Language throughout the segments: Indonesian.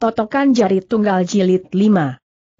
Totokan jari tunggal jilid 5.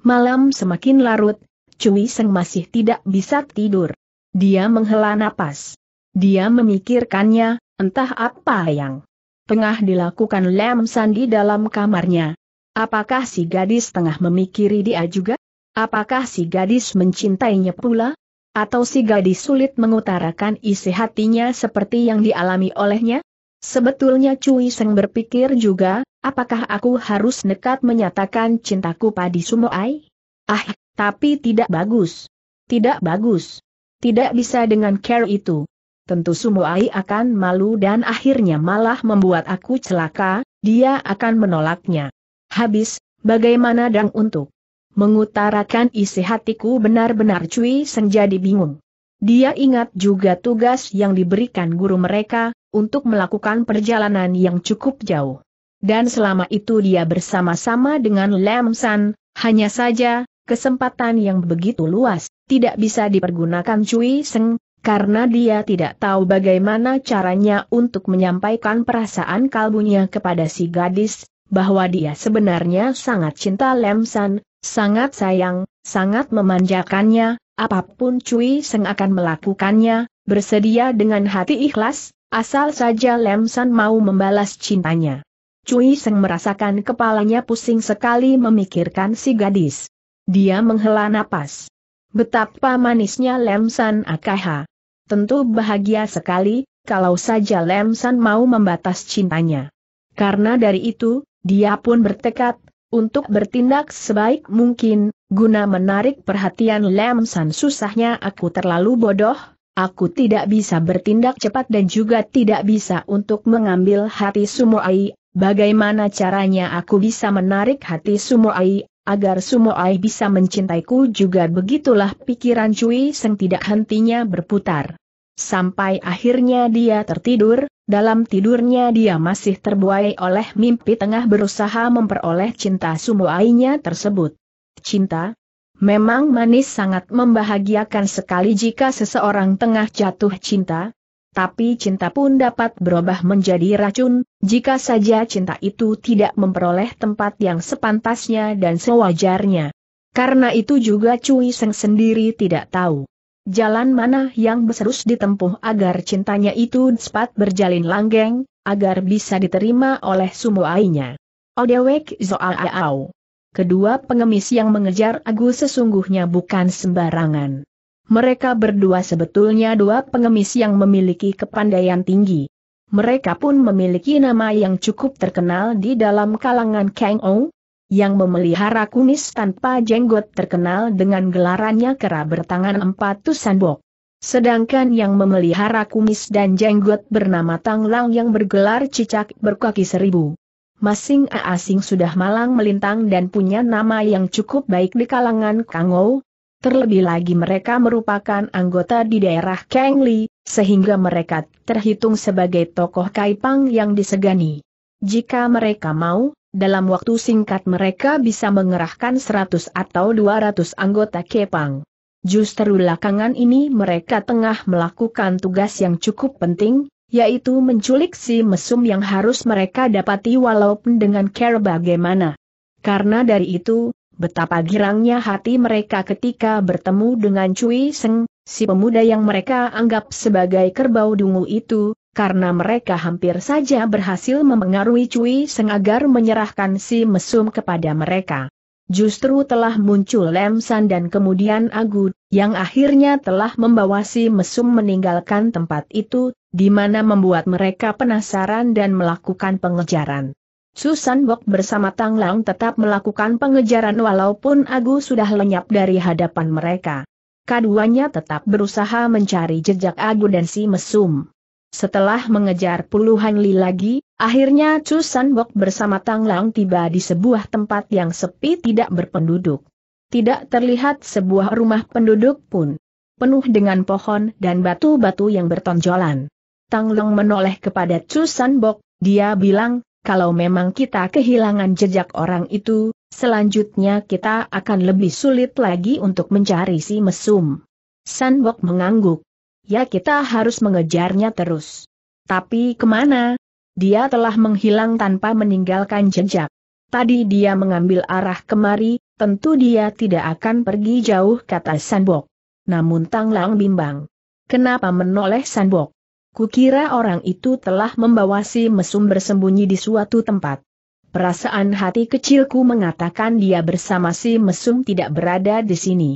Malam semakin larut, Cui Seng masih tidak bisa tidur. Dia menghela napas. Dia memikirkannya, entah apa yang tengah dilakukan Lam Sandi dalam kamarnya. Apakah si gadis tengah memikiri dia juga? Apakah si gadis mencintainya pula? Atau si gadis sulit mengutarakan isi hatinya seperti yang dialami olehnya? Sebetulnya Cui Seng berpikir juga, Apakah aku harus nekat menyatakan cintaku padi sumoai? Ah, tapi tidak bagus. Tidak bagus. Tidak bisa dengan care itu. Tentu sumoai akan malu dan akhirnya malah membuat aku celaka, dia akan menolaknya. Habis, bagaimana dang untuk mengutarakan isi hatiku benar-benar cuy Senjadi bingung. Dia ingat juga tugas yang diberikan guru mereka, untuk melakukan perjalanan yang cukup jauh. Dan selama itu dia bersama-sama dengan Lam San, hanya saja, kesempatan yang begitu luas, tidak bisa dipergunakan Cui Seng, karena dia tidak tahu bagaimana caranya untuk menyampaikan perasaan kalbunya kepada si gadis, bahwa dia sebenarnya sangat cinta Lam San, sangat sayang, sangat memanjakannya, apapun Cui Seng akan melakukannya, bersedia dengan hati ikhlas, asal saja Lam San mau membalas cintanya. Cui Seng merasakan kepalanya pusing sekali memikirkan si gadis. Dia menghela napas. Betapa manisnya Lem San Akaha. Tentu bahagia sekali, kalau saja Lem mau membatas cintanya. Karena dari itu, dia pun bertekad, untuk bertindak sebaik mungkin, guna menarik perhatian Lem susahnya aku terlalu bodoh, aku tidak bisa bertindak cepat dan juga tidak bisa untuk mengambil hati Sumoai, Bagaimana caranya aku bisa menarik hati Sumo Ai agar Sumo Ai bisa mencintaiku juga begitulah pikiran Cui Seng tidak hentinya berputar. Sampai akhirnya dia tertidur, dalam tidurnya dia masih terbuai oleh mimpi tengah berusaha memperoleh cinta Sumo Sumoainya tersebut. Cinta? Memang manis sangat membahagiakan sekali jika seseorang tengah jatuh cinta, tapi cinta pun dapat berubah menjadi racun, jika saja cinta itu tidak memperoleh tempat yang sepantasnya dan sewajarnya. Karena itu juga Cui Seng sendiri tidak tahu. Jalan mana yang di ditempuh agar cintanya itu cepat berjalin langgeng, agar bisa diterima oleh semua sumuainya. Odewek aau. Kedua pengemis yang mengejar Agus sesungguhnya bukan sembarangan. Mereka berdua sebetulnya dua pengemis yang memiliki kepandaian tinggi. Mereka pun memiliki nama yang cukup terkenal di dalam kalangan Kang Ong, yang memelihara kumis tanpa jenggot terkenal dengan gelarannya kera bertangan empat tusan bok. Sedangkan yang memelihara kumis dan jenggot bernama Tang Lang yang bergelar cicak berkaki seribu. Masing asing sudah malang melintang dan punya nama yang cukup baik di kalangan Kang Ong. Terlebih lagi mereka merupakan anggota di daerah Kengli, sehingga mereka terhitung sebagai tokoh Kaipang yang disegani. Jika mereka mau, dalam waktu singkat mereka bisa mengerahkan 100 atau 200 anggota Kepang. Justru belakangan ini mereka tengah melakukan tugas yang cukup penting, yaitu menculik si mesum yang harus mereka dapati walaupun dengan care bagaimana. Karena dari itu, betapa girangnya hati mereka ketika bertemu dengan Cui Seng, si pemuda yang mereka anggap sebagai kerbau dungu itu, karena mereka hampir saja berhasil memengaruhi Cui Seng agar menyerahkan si mesum kepada mereka. Justru telah muncul Lemsan dan kemudian Agud, yang akhirnya telah membawa si mesum meninggalkan tempat itu, di mana membuat mereka penasaran dan melakukan pengejaran. Susan Bok bersama Tang Lang tetap melakukan pengejaran walaupun Agu sudah lenyap dari hadapan mereka. Keduanya tetap berusaha mencari jejak Agu dan si mesum. Setelah mengejar puluhan li lagi, akhirnya Susan Bok bersama Tang Lang tiba di sebuah tempat yang sepi tidak berpenduduk. Tidak terlihat sebuah rumah penduduk pun. Penuh dengan pohon dan batu-batu yang bertonjolan. Tang Lang menoleh kepada Susan Bok, dia bilang, kalau memang kita kehilangan jejak orang itu, selanjutnya kita akan lebih sulit lagi untuk mencari si mesum. Sanbok mengangguk. Ya kita harus mengejarnya terus. Tapi kemana? Dia telah menghilang tanpa meninggalkan jejak. Tadi dia mengambil arah kemari, tentu dia tidak akan pergi jauh kata Sanbok. Namun Tang Lang bimbang. Kenapa menoleh Sanbok? Kukira orang itu telah membawa si mesum bersembunyi di suatu tempat. Perasaan hati kecilku mengatakan dia bersama si mesum tidak berada di sini.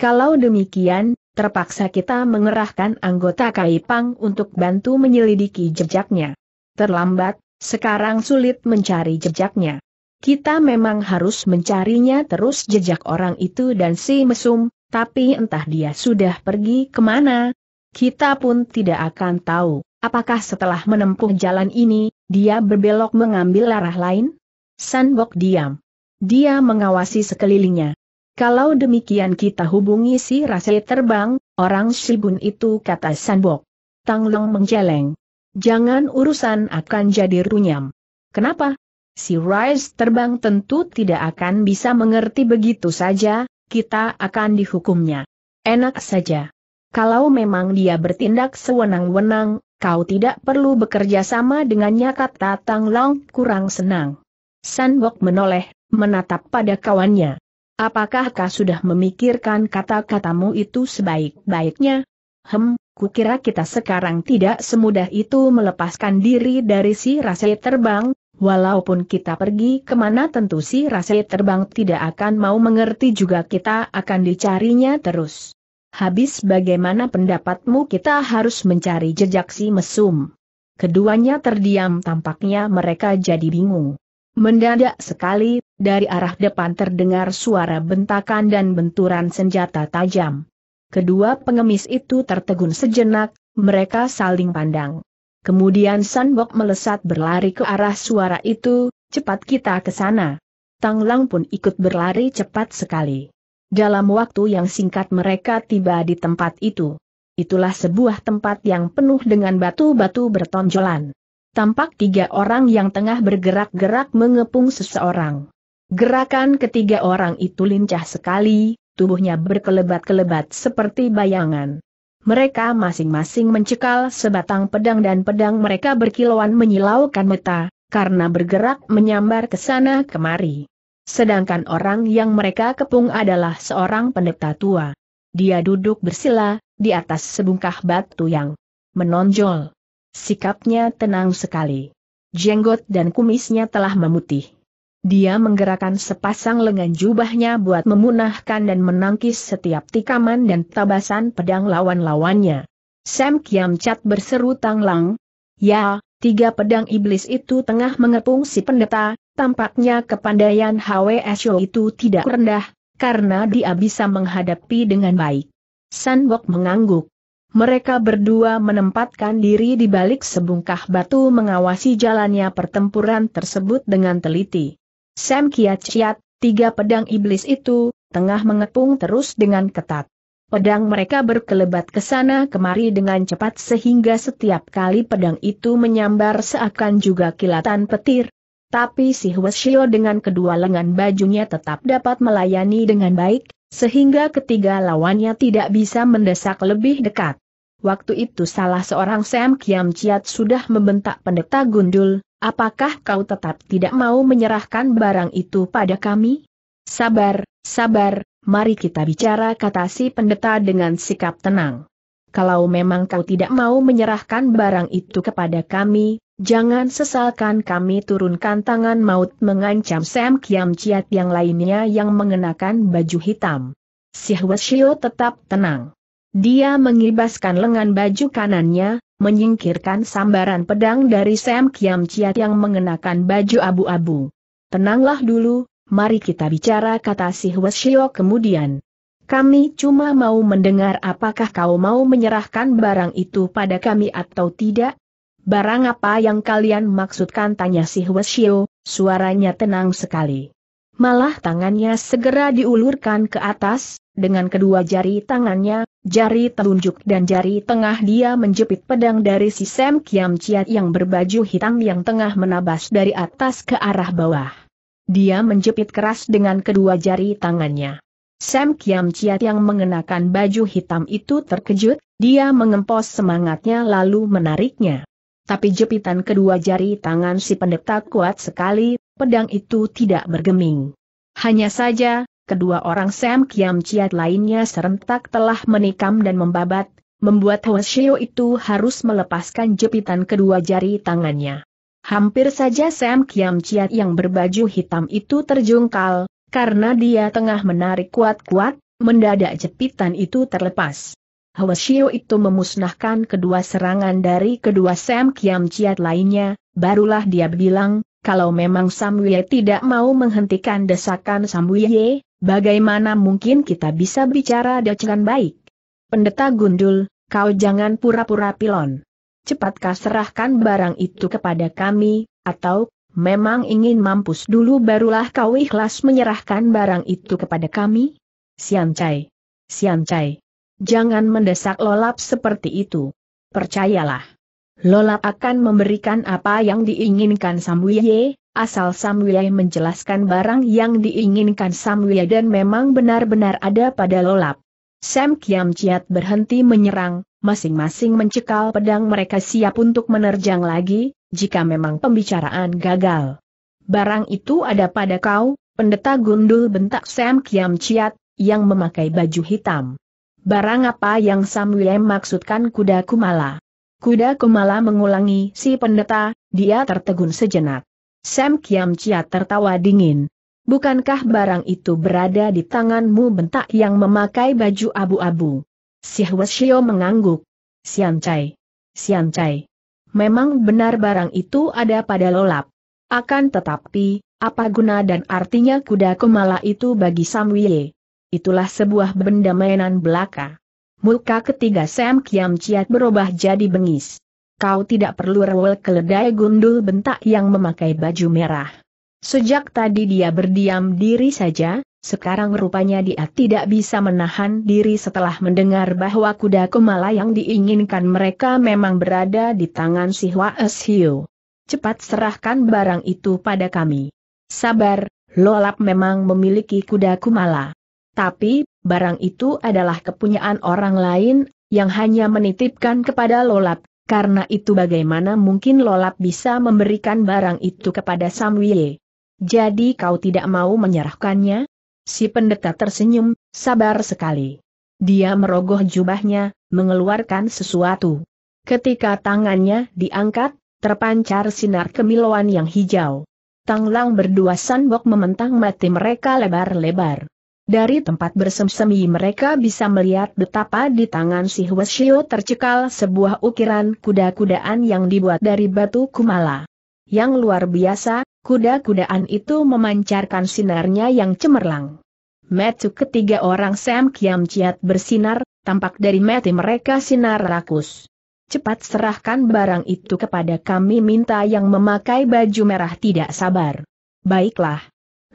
Kalau demikian, terpaksa kita mengerahkan anggota Kaipang untuk bantu menyelidiki jejaknya. Terlambat, sekarang sulit mencari jejaknya. Kita memang harus mencarinya terus jejak orang itu dan si mesum, tapi entah dia sudah pergi kemana, kita pun tidak akan tahu, apakah setelah menempuh jalan ini, dia berbelok mengambil arah lain? Sanbok diam. Dia mengawasi sekelilingnya. Kalau demikian kita hubungi si Rase terbang, orang Shibun itu kata Sanbok. Tanglong menjeleng. Jangan urusan akan jadi runyam. Kenapa? Si Rice terbang tentu tidak akan bisa mengerti begitu saja, kita akan dihukumnya. Enak saja kalau memang dia bertindak sewenang-wenang, kau tidak perlu bekerja sama dengannya kata Tang Long kurang senang. San Wok menoleh, menatap pada kawannya. Apakah kau sudah memikirkan kata-katamu itu sebaik-baiknya? Hem, kukira kita sekarang tidak semudah itu melepaskan diri dari si rasa terbang, walaupun kita pergi kemana tentu si rasa terbang tidak akan mau mengerti juga kita akan dicarinya terus. Habis bagaimana pendapatmu kita harus mencari jejak si mesum. Keduanya terdiam tampaknya mereka jadi bingung. Mendadak sekali, dari arah depan terdengar suara bentakan dan benturan senjata tajam. Kedua pengemis itu tertegun sejenak, mereka saling pandang. Kemudian Sanbok melesat berlari ke arah suara itu, cepat kita ke sana. Tang Lang pun ikut berlari cepat sekali. Dalam waktu yang singkat mereka tiba di tempat itu. Itulah sebuah tempat yang penuh dengan batu-batu bertonjolan. Tampak tiga orang yang tengah bergerak-gerak mengepung seseorang. Gerakan ketiga orang itu lincah sekali, tubuhnya berkelebat-kelebat seperti bayangan. Mereka masing-masing mencekal sebatang pedang dan pedang mereka berkilauan menyilaukan mata, karena bergerak menyambar ke sana kemari. Sedangkan orang yang mereka kepung adalah seorang pendeta tua. Dia duduk bersila, di atas sebungkah batu yang menonjol. Sikapnya tenang sekali. Jenggot dan kumisnya telah memutih. Dia menggerakkan sepasang lengan jubahnya buat memunahkan dan menangkis setiap tikaman dan tabasan pedang lawan-lawannya. Sam Kiam Chat berseru tanglang. Ya, Tiga pedang iblis itu tengah mengepung si pendeta, tampaknya kepandaian HWSO itu tidak rendah, karena dia bisa menghadapi dengan baik. Wok mengangguk. Mereka berdua menempatkan diri di balik sebungkah batu mengawasi jalannya pertempuran tersebut dengan teliti. Sam Kiat kiat, tiga pedang iblis itu, tengah mengepung terus dengan ketat. Pedang mereka berkelebat ke sana kemari dengan cepat sehingga setiap kali pedang itu menyambar seakan juga kilatan petir. Tapi si Huesio dengan kedua lengan bajunya tetap dapat melayani dengan baik, sehingga ketiga lawannya tidak bisa mendesak lebih dekat. Waktu itu salah seorang Sam Kiam Chiat sudah membentak pendeta gundul, apakah kau tetap tidak mau menyerahkan barang itu pada kami? Sabar, sabar, mari kita bicara kata si pendeta dengan sikap tenang. Kalau memang kau tidak mau menyerahkan barang itu kepada kami, jangan sesalkan kami turunkan tangan maut mengancam Sam Kiam Chiat yang lainnya yang mengenakan baju hitam. Si Hwasio tetap tenang. Dia mengibaskan lengan baju kanannya, menyingkirkan sambaran pedang dari Sam Kiam Chiat yang mengenakan baju abu-abu. Tenanglah dulu, mari kita bicara kata si Hwasyo kemudian. Kami cuma mau mendengar apakah kau mau menyerahkan barang itu pada kami atau tidak? Barang apa yang kalian maksudkan tanya si Hwasyo, suaranya tenang sekali. Malah tangannya segera diulurkan ke atas, dengan kedua jari tangannya, jari telunjuk dan jari tengah dia menjepit pedang dari si Sam Kiam Chiat yang berbaju hitam yang tengah menabas dari atas ke arah bawah. Dia menjepit keras dengan kedua jari tangannya. Sam Kiam Chiat yang mengenakan baju hitam itu terkejut, dia mengempos semangatnya lalu menariknya. Tapi jepitan kedua jari tangan si pendeta kuat sekali, pedang itu tidak bergeming. Hanya saja, kedua orang Sam Kiam Chiat lainnya serentak telah menikam dan membabat, membuat Hwaseo itu harus melepaskan jepitan kedua jari tangannya. Hampir saja Sam Kiam Chiat yang berbaju hitam itu terjungkal, karena dia tengah menarik kuat-kuat, mendadak jepitan itu terlepas. Shio itu memusnahkan kedua serangan dari kedua Sam Kiam Chiat lainnya, barulah dia bilang, kalau memang Sam Wye tidak mau menghentikan desakan Sam Wye, bagaimana mungkin kita bisa bicara dengan baik? Pendeta Gundul, kau jangan pura-pura pilon cepatkah serahkan barang itu kepada kami, atau, memang ingin mampus dulu barulah kau ikhlas menyerahkan barang itu kepada kami? Sian Chai. Sian Chai. Jangan mendesak lolap seperti itu. Percayalah. Lolap akan memberikan apa yang diinginkan Samwiye, asal Samwiye menjelaskan barang yang diinginkan Samwiye dan memang benar-benar ada pada Lolap. Sam Kiam Chiat berhenti menyerang, masing-masing mencekal pedang mereka siap untuk menerjang lagi, jika memang pembicaraan gagal. Barang itu ada pada kau, pendeta gundul bentak Sam Kiam Chiat, yang memakai baju hitam. Barang apa yang Sam William maksudkan kuda kumala? Kuda kumala mengulangi si pendeta, dia tertegun sejenak. Sam Kiam Chiat tertawa dingin, Bukankah barang itu berada di tanganmu bentak yang memakai baju abu-abu? Si Hwasyo mengangguk. Siancai. Siancai. Memang benar barang itu ada pada lolap. Akan tetapi, apa guna dan artinya kuda kumala itu bagi Wie? Itulah sebuah benda mainan belaka. Muka ketiga Sam Kiam Chiat berubah jadi bengis. Kau tidak perlu rewel keledai gundul bentak yang memakai baju merah. Sejak tadi dia berdiam diri saja, sekarang rupanya dia tidak bisa menahan diri setelah mendengar bahwa kuda kemala yang diinginkan mereka memang berada di tangan si Hwa Es Cepat serahkan barang itu pada kami. Sabar, Lolap memang memiliki kuda kumala. Tapi, barang itu adalah kepunyaan orang lain, yang hanya menitipkan kepada Lolap, karena itu bagaimana mungkin Lolap bisa memberikan barang itu kepada Samwie. Jadi kau tidak mau menyerahkannya? Si pendeta tersenyum, sabar sekali. Dia merogoh jubahnya, mengeluarkan sesuatu. Ketika tangannya diangkat, terpancar sinar kemilauan yang hijau. Tanglang berdua sanbok mementang mati mereka lebar-lebar. Dari tempat bersemsemi mereka bisa melihat betapa di tangan si Hweshio tercekal sebuah ukiran kuda-kudaan yang dibuat dari batu kumala yang luar biasa, kuda-kudaan itu memancarkan sinarnya yang cemerlang. Metu ketiga orang Sam Kiam Ciat bersinar, tampak dari mati mereka sinar rakus. Cepat serahkan barang itu kepada kami minta yang memakai baju merah tidak sabar. Baiklah.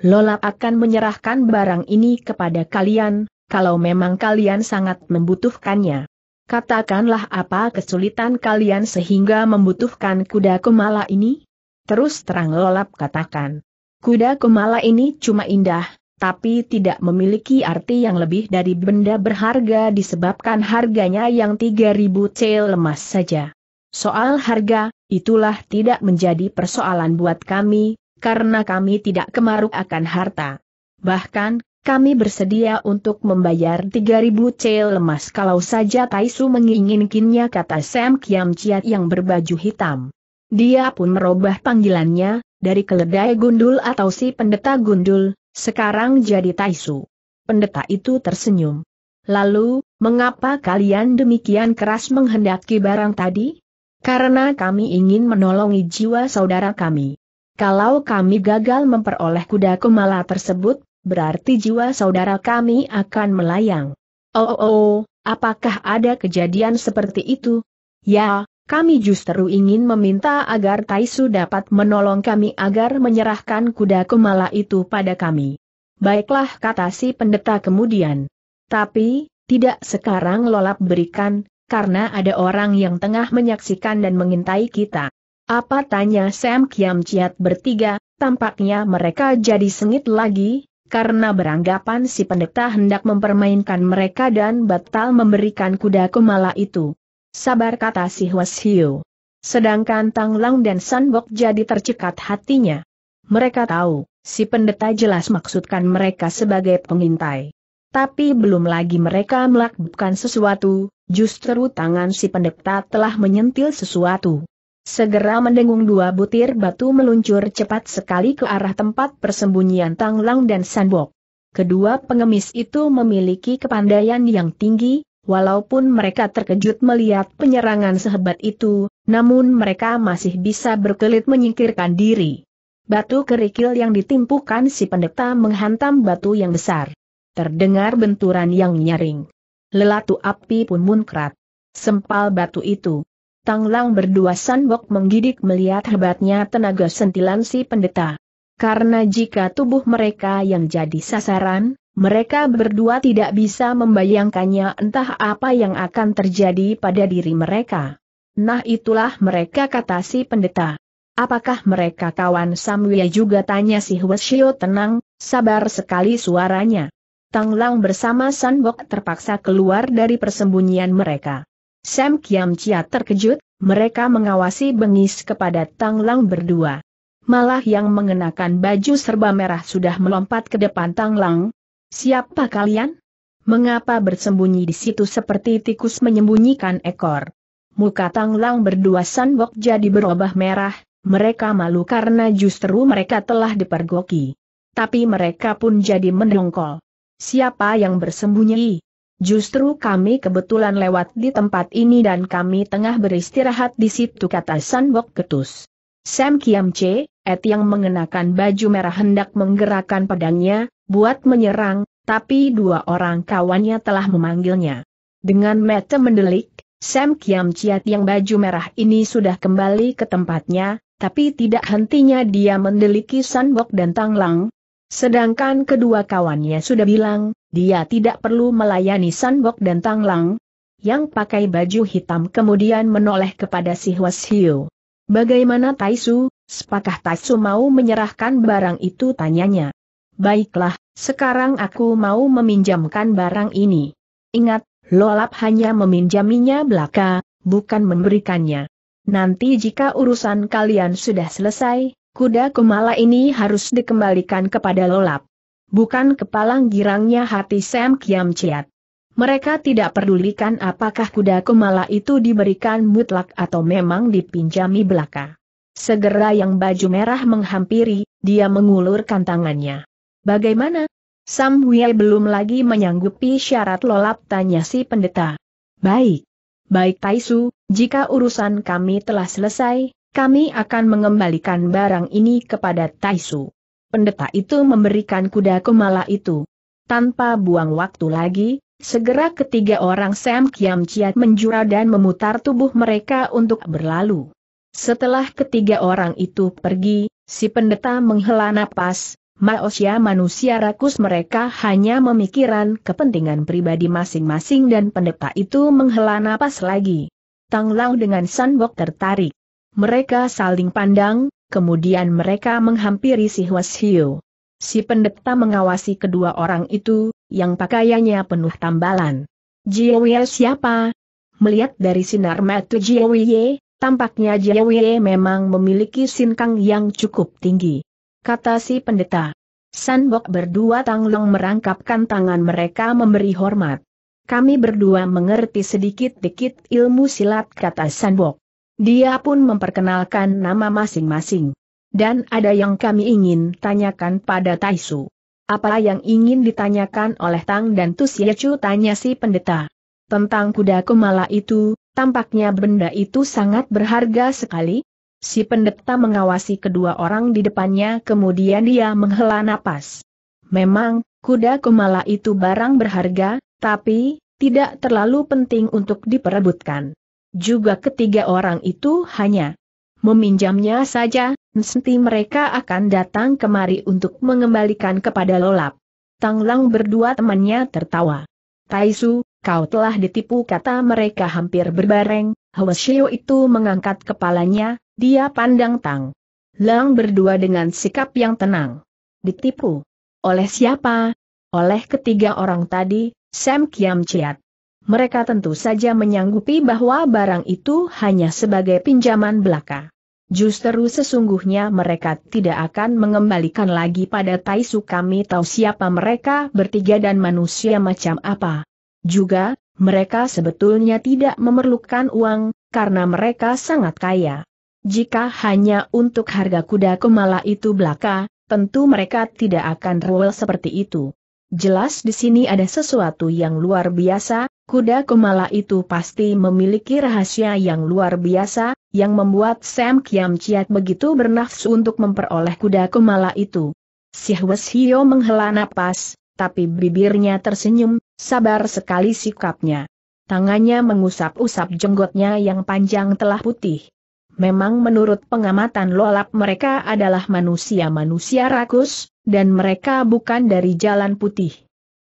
Lola akan menyerahkan barang ini kepada kalian, kalau memang kalian sangat membutuhkannya. Katakanlah apa kesulitan kalian sehingga membutuhkan kuda kumala ini? Terus terang lolap katakan. Kuda kemala ini cuma indah, tapi tidak memiliki arti yang lebih dari benda berharga disebabkan harganya yang 3000 cel lemas saja. Soal harga, itulah tidak menjadi persoalan buat kami, karena kami tidak kemaruk akan harta. Bahkan, kami bersedia untuk membayar 3000 cel lemas kalau saja Taisu menginginkannya kata Sam Kiam Chiat yang berbaju hitam. Dia pun merubah panggilannya, dari keledai gundul atau si pendeta gundul, sekarang jadi Taisu. Pendeta itu tersenyum. Lalu, mengapa kalian demikian keras menghendaki barang tadi? Karena kami ingin menolongi jiwa saudara kami. Kalau kami gagal memperoleh kuda kumala tersebut, berarti jiwa saudara kami akan melayang. Oh, oh, oh apakah ada kejadian seperti itu? Ya, kami justru ingin meminta agar Taisu dapat menolong kami agar menyerahkan kuda kemala itu pada kami. Baiklah kata si pendeta kemudian. Tapi, tidak sekarang lolap berikan, karena ada orang yang tengah menyaksikan dan mengintai kita. Apa tanya Sam Kiam Ciat bertiga, tampaknya mereka jadi sengit lagi, karena beranggapan si pendeta hendak mempermainkan mereka dan batal memberikan kuda kemala itu. Sabar kata si Huas Hiu. Sedangkan Tang Lang dan San Bok jadi tercekat hatinya. Mereka tahu, si pendeta jelas maksudkan mereka sebagai pengintai. Tapi belum lagi mereka melakukan sesuatu, justru tangan si pendeta telah menyentil sesuatu. Segera mendengung dua butir batu meluncur cepat sekali ke arah tempat persembunyian Tang Lang dan San Bok. Kedua pengemis itu memiliki kepandaian yang tinggi, Walaupun mereka terkejut melihat penyerangan sehebat itu, namun mereka masih bisa berkelit menyingkirkan diri. Batu kerikil yang ditimpukan si pendeta menghantam batu yang besar. Terdengar benturan yang nyaring. Lelatu api pun munkrat. Sempal batu itu. Tanglang berdua sanbok menggidik melihat hebatnya tenaga sentilan si pendeta. Karena jika tubuh mereka yang jadi sasaran, mereka berdua tidak bisa membayangkannya entah apa yang akan terjadi pada diri mereka. Nah itulah mereka kata si pendeta. Apakah mereka kawan Samuya juga tanya si Hwasyo tenang, sabar sekali suaranya. Tang Lang bersama Sanbok terpaksa keluar dari persembunyian mereka. Sam Kiam Chia terkejut, mereka mengawasi bengis kepada Tang Lang berdua. Malah yang mengenakan baju serba merah sudah melompat ke depan Tang Lang. Siapa kalian? Mengapa bersembunyi di situ seperti tikus menyembunyikan ekor? Muka Tanglang berdua Sanbok jadi berubah merah, mereka malu karena justru mereka telah dipergoki. Tapi mereka pun jadi mendongkol. Siapa yang bersembunyi? Justru kami kebetulan lewat di tempat ini dan kami tengah beristirahat di situ kata Sanbok ketus. Sam Kiam C, Ed yang mengenakan baju merah hendak menggerakkan pedangnya, buat menyerang, tapi dua orang kawannya telah memanggilnya. Dengan mata mendelik, Sam Kiam Chiat yang baju merah ini sudah kembali ke tempatnya, tapi tidak hentinya dia mendeliki Bok dan Tang Lang. Sedangkan kedua kawannya sudah bilang, dia tidak perlu melayani Bok dan Tang Lang. yang pakai baju hitam kemudian menoleh kepada si Hiu. Bagaimana Taisu, sepakah Taisu mau menyerahkan barang itu tanyanya. Baiklah, sekarang aku mau meminjamkan barang ini. Ingat, Lolap hanya meminjaminya belaka, bukan memberikannya. Nanti jika urusan kalian sudah selesai, kuda kumala ini harus dikembalikan kepada Lolap. Bukan kepalang girangnya hati Sam Kiam Chiat. Mereka tidak pedulikan apakah kuda kumala itu diberikan mutlak atau memang dipinjami belaka. Segera yang baju merah menghampiri, dia mengulurkan tangannya. Bagaimana? Sam Hui belum lagi menyanggupi syarat lolap tanya si pendeta. Baik. Baik Taisu, jika urusan kami telah selesai, kami akan mengembalikan barang ini kepada Taisu. Pendeta itu memberikan kuda kumala itu. Tanpa buang waktu lagi, segera ketiga orang Sam Kiam Chiat menjura dan memutar tubuh mereka untuk berlalu. Setelah ketiga orang itu pergi, si pendeta menghela napas, Maosya manusia rakus mereka hanya memikiran kepentingan pribadi masing-masing dan pendeta itu menghela napas lagi. Tang Lau dengan Sanbok tertarik. Mereka saling pandang, kemudian mereka menghampiri si Huas Hiu. Si pendeta mengawasi kedua orang itu, yang pakaiannya penuh tambalan. Jiwe siapa? Melihat dari sinar mata Jiwe, tampaknya Jiwe memang memiliki sinkang yang cukup tinggi kata si pendeta. Sanbok berdua Tanglong merangkapkan tangan mereka memberi hormat. Kami berdua mengerti sedikit-dikit ilmu silat kata Sanbok. Dia pun memperkenalkan nama masing-masing. Dan ada yang kami ingin tanyakan pada Taisu. Apa yang ingin ditanyakan oleh Tang dan Tusiacu tanya si pendeta. Tentang kuda kumala itu, tampaknya benda itu sangat berharga sekali, Si pendeta mengawasi kedua orang di depannya kemudian dia menghela napas. Memang, kuda kumala itu barang berharga, tapi, tidak terlalu penting untuk diperebutkan. Juga ketiga orang itu hanya meminjamnya saja, nanti mereka akan datang kemari untuk mengembalikan kepada lolap. Tanglang berdua temannya tertawa. Taisu, kau telah ditipu kata mereka hampir berbareng, Hwasyo itu mengangkat kepalanya, dia pandang Tang Lang berdua dengan sikap yang tenang. Ditipu. Oleh siapa? Oleh ketiga orang tadi, Sam Kiam Chiat. Mereka tentu saja menyanggupi bahwa barang itu hanya sebagai pinjaman belaka. Justru sesungguhnya mereka tidak akan mengembalikan lagi pada Taisu kami tahu siapa mereka bertiga dan manusia macam apa. Juga, mereka sebetulnya tidak memerlukan uang, karena mereka sangat kaya. Jika hanya untuk harga kuda kemala itu belaka, tentu mereka tidak akan rewel seperti itu. Jelas di sini ada sesuatu yang luar biasa, kuda kemala itu pasti memiliki rahasia yang luar biasa, yang membuat Sam Kiam Chiat begitu bernafsu untuk memperoleh kuda kemala itu. Si Hwes Hio menghela napas, tapi bibirnya tersenyum, sabar sekali sikapnya. Tangannya mengusap-usap jenggotnya yang panjang telah putih. Memang menurut pengamatan lolap mereka adalah manusia-manusia rakus, dan mereka bukan dari jalan putih.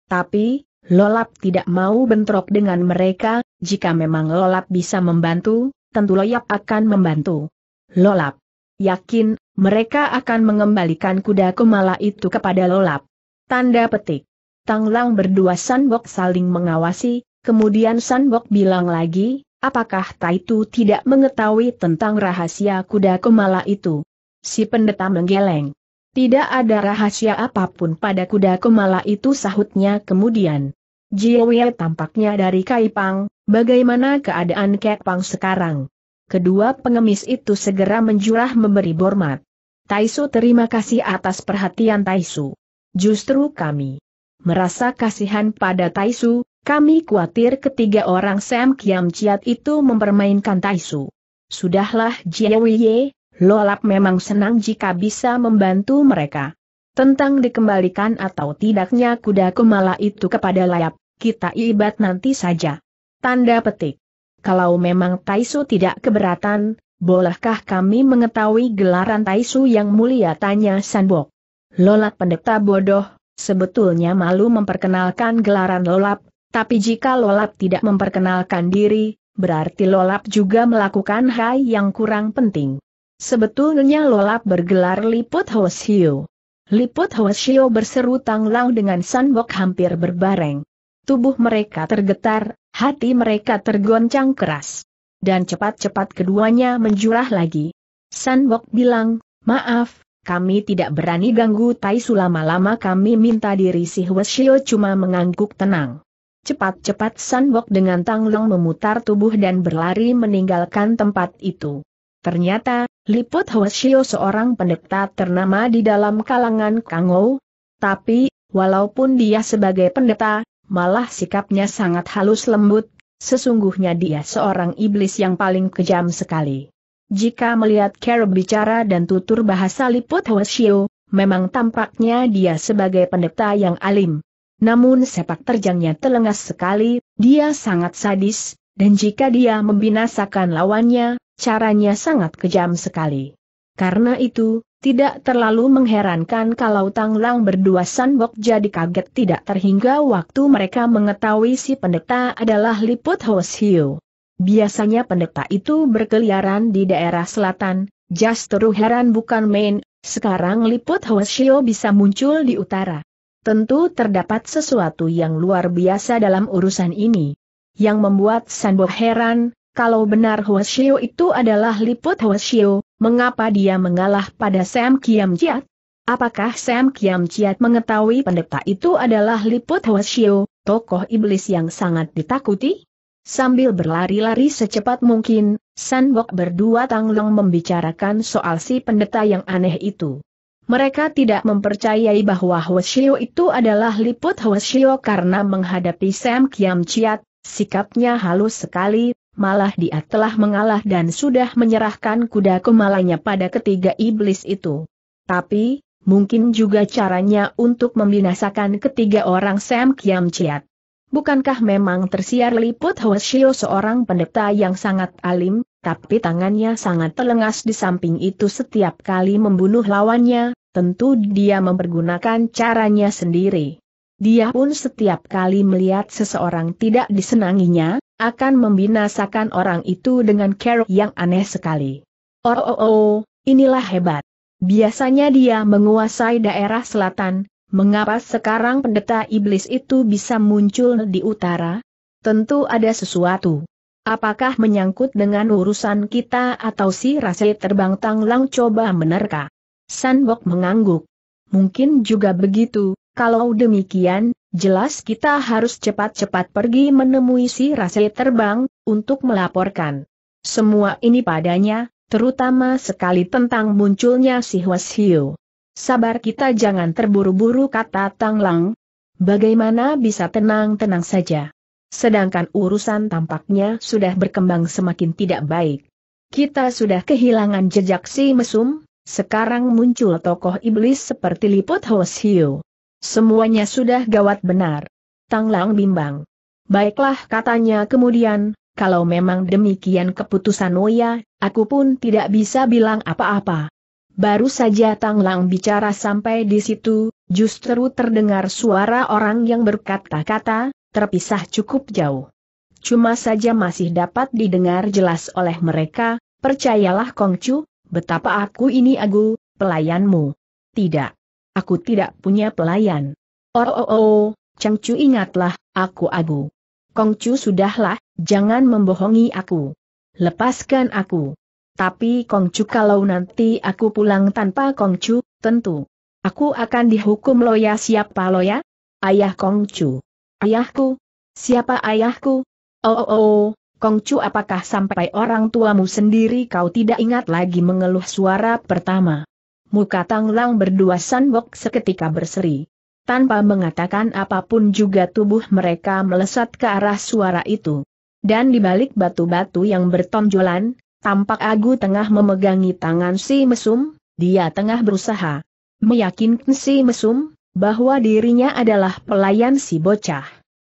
Tapi, lolap tidak mau bentrok dengan mereka, jika memang lolap bisa membantu, tentu loyap akan membantu. Lolap. Yakin, mereka akan mengembalikan kuda kumala itu kepada lolap. Tanda petik. Tanglang berdua Sanbok saling mengawasi, kemudian Sanbok bilang lagi, apakah Taitu tidak mengetahui tentang rahasia kuda kemala itu? Si pendeta menggeleng. Tidak ada rahasia apapun pada kuda kemala itu sahutnya kemudian. Jiwe tampaknya dari Kaipang, bagaimana keadaan Kepang sekarang? Kedua pengemis itu segera menjurah memberi bormat. Taisu terima kasih atas perhatian Taisu. Justru kami merasa kasihan pada Taisu, kami khawatir ketiga orang Sam Kiam Chiat itu mempermainkan Taisu. Sudahlah Jiawiye, Lolap memang senang jika bisa membantu mereka. Tentang dikembalikan atau tidaknya kuda kumala itu kepada layap, kita ibat nanti saja. Tanda petik. Kalau memang Taisu tidak keberatan, bolehkah kami mengetahui gelaran Taisu yang mulia tanya Sanbok. Lolap pendeta bodoh, sebetulnya malu memperkenalkan gelaran lolap, tapi jika lolap tidak memperkenalkan diri, berarti lolap juga melakukan hal yang kurang penting. Sebetulnya lolap bergelar liput Hoshio. Liput Hoshio berseru tanglang dengan sanbok hampir berbareng. Tubuh mereka tergetar, hati mereka tergoncang keras. Dan cepat-cepat keduanya menjurah lagi. Sanbok bilang, maaf, kami tidak berani ganggu Tai Sulama-lama kami minta diri si Hueshio cuma mengangguk tenang. Cepat-cepat Wok dengan tanglung memutar tubuh dan berlari meninggalkan tempat itu. Ternyata, Liput Hueshio seorang pendeta ternama di dalam kalangan Kangou. Tapi, walaupun dia sebagai pendeta, malah sikapnya sangat halus lembut, sesungguhnya dia seorang iblis yang paling kejam sekali. Jika melihat Carol bicara dan tutur bahasa Liput Hoshio, memang tampaknya dia sebagai pendeta yang alim. Namun sepak terjangnya telengas sekali, dia sangat sadis, dan jika dia membinasakan lawannya, caranya sangat kejam sekali. Karena itu, tidak terlalu mengherankan kalau Tang Lang berdua Sanbok jadi kaget tidak terhingga waktu mereka mengetahui si pendeta adalah Liput Hoshio. Biasanya pendeta itu berkeliaran di daerah selatan, Justeru heran bukan main, sekarang liput Hoshio bisa muncul di utara. Tentu terdapat sesuatu yang luar biasa dalam urusan ini. Yang membuat Sanbo heran, kalau benar Hoshio itu adalah liput Hoshio, mengapa dia mengalah pada Sam Kiam Jiat? Apakah Sam Kiam Jiat mengetahui pendeta itu adalah Liput Hoshio, tokoh iblis yang sangat ditakuti? Sambil berlari-lari secepat mungkin, Sanbok berdua Tanglong membicarakan soal si pendeta yang aneh itu. Mereka tidak mempercayai bahwa Hwasyo itu adalah liput Hwasyo karena menghadapi Sam Kiam Chiat, sikapnya halus sekali, malah dia telah mengalah dan sudah menyerahkan kuda kemalanya pada ketiga iblis itu. Tapi, mungkin juga caranya untuk membinasakan ketiga orang Sam Kiam Chiat. Bukankah memang tersiar liput Hoshio seorang pendeta yang sangat alim, tapi tangannya sangat telengas di samping itu setiap kali membunuh lawannya, tentu dia mempergunakan caranya sendiri. Dia pun setiap kali melihat seseorang tidak disenanginya, akan membinasakan orang itu dengan cara yang aneh sekali. Oh oh oh, inilah hebat. Biasanya dia menguasai daerah selatan, Mengapa sekarang pendeta iblis itu bisa muncul di utara? Tentu ada sesuatu. Apakah menyangkut dengan urusan kita atau si Rase terbang tanglang coba menerka? Sanbok mengangguk. Mungkin juga begitu, kalau demikian, jelas kita harus cepat-cepat pergi menemui si Rase terbang, untuk melaporkan. Semua ini padanya, terutama sekali tentang munculnya si Hiu. Sabar kita jangan terburu-buru kata Tang Lang. Bagaimana bisa tenang-tenang saja? Sedangkan urusan tampaknya sudah berkembang semakin tidak baik. Kita sudah kehilangan jejak si mesum, sekarang muncul tokoh iblis seperti Liput Hiu. Semuanya sudah gawat benar. Tang Lang bimbang. Baiklah katanya kemudian, kalau memang demikian keputusan Oya, aku pun tidak bisa bilang apa-apa. Baru saja Tang Lang bicara sampai di situ, justru terdengar suara orang yang berkata-kata, terpisah cukup jauh. Cuma saja masih dapat didengar jelas oleh mereka, percayalah Kongcu, betapa aku ini agu, pelayanmu. Tidak. Aku tidak punya pelayan. Oh oh oh, Changcu ingatlah, aku aku. Kongcu sudahlah, jangan membohongi aku. Lepaskan aku. Tapi Kongcu kalau nanti aku pulang tanpa Kongcu, tentu. Aku akan dihukum loya siapa loya? Ayah Kongcu. Ayahku? Siapa ayahku? Oh oh oh, Kongcu apakah sampai orang tuamu sendiri kau tidak ingat lagi mengeluh suara pertama? Muka Tanglang berdua sanbok seketika berseri. Tanpa mengatakan apapun juga tubuh mereka melesat ke arah suara itu. Dan di balik batu-batu yang bertonjolan, Tampak Agu tengah memegangi tangan si mesum, dia tengah berusaha meyakinkan si mesum bahwa dirinya adalah pelayan si bocah.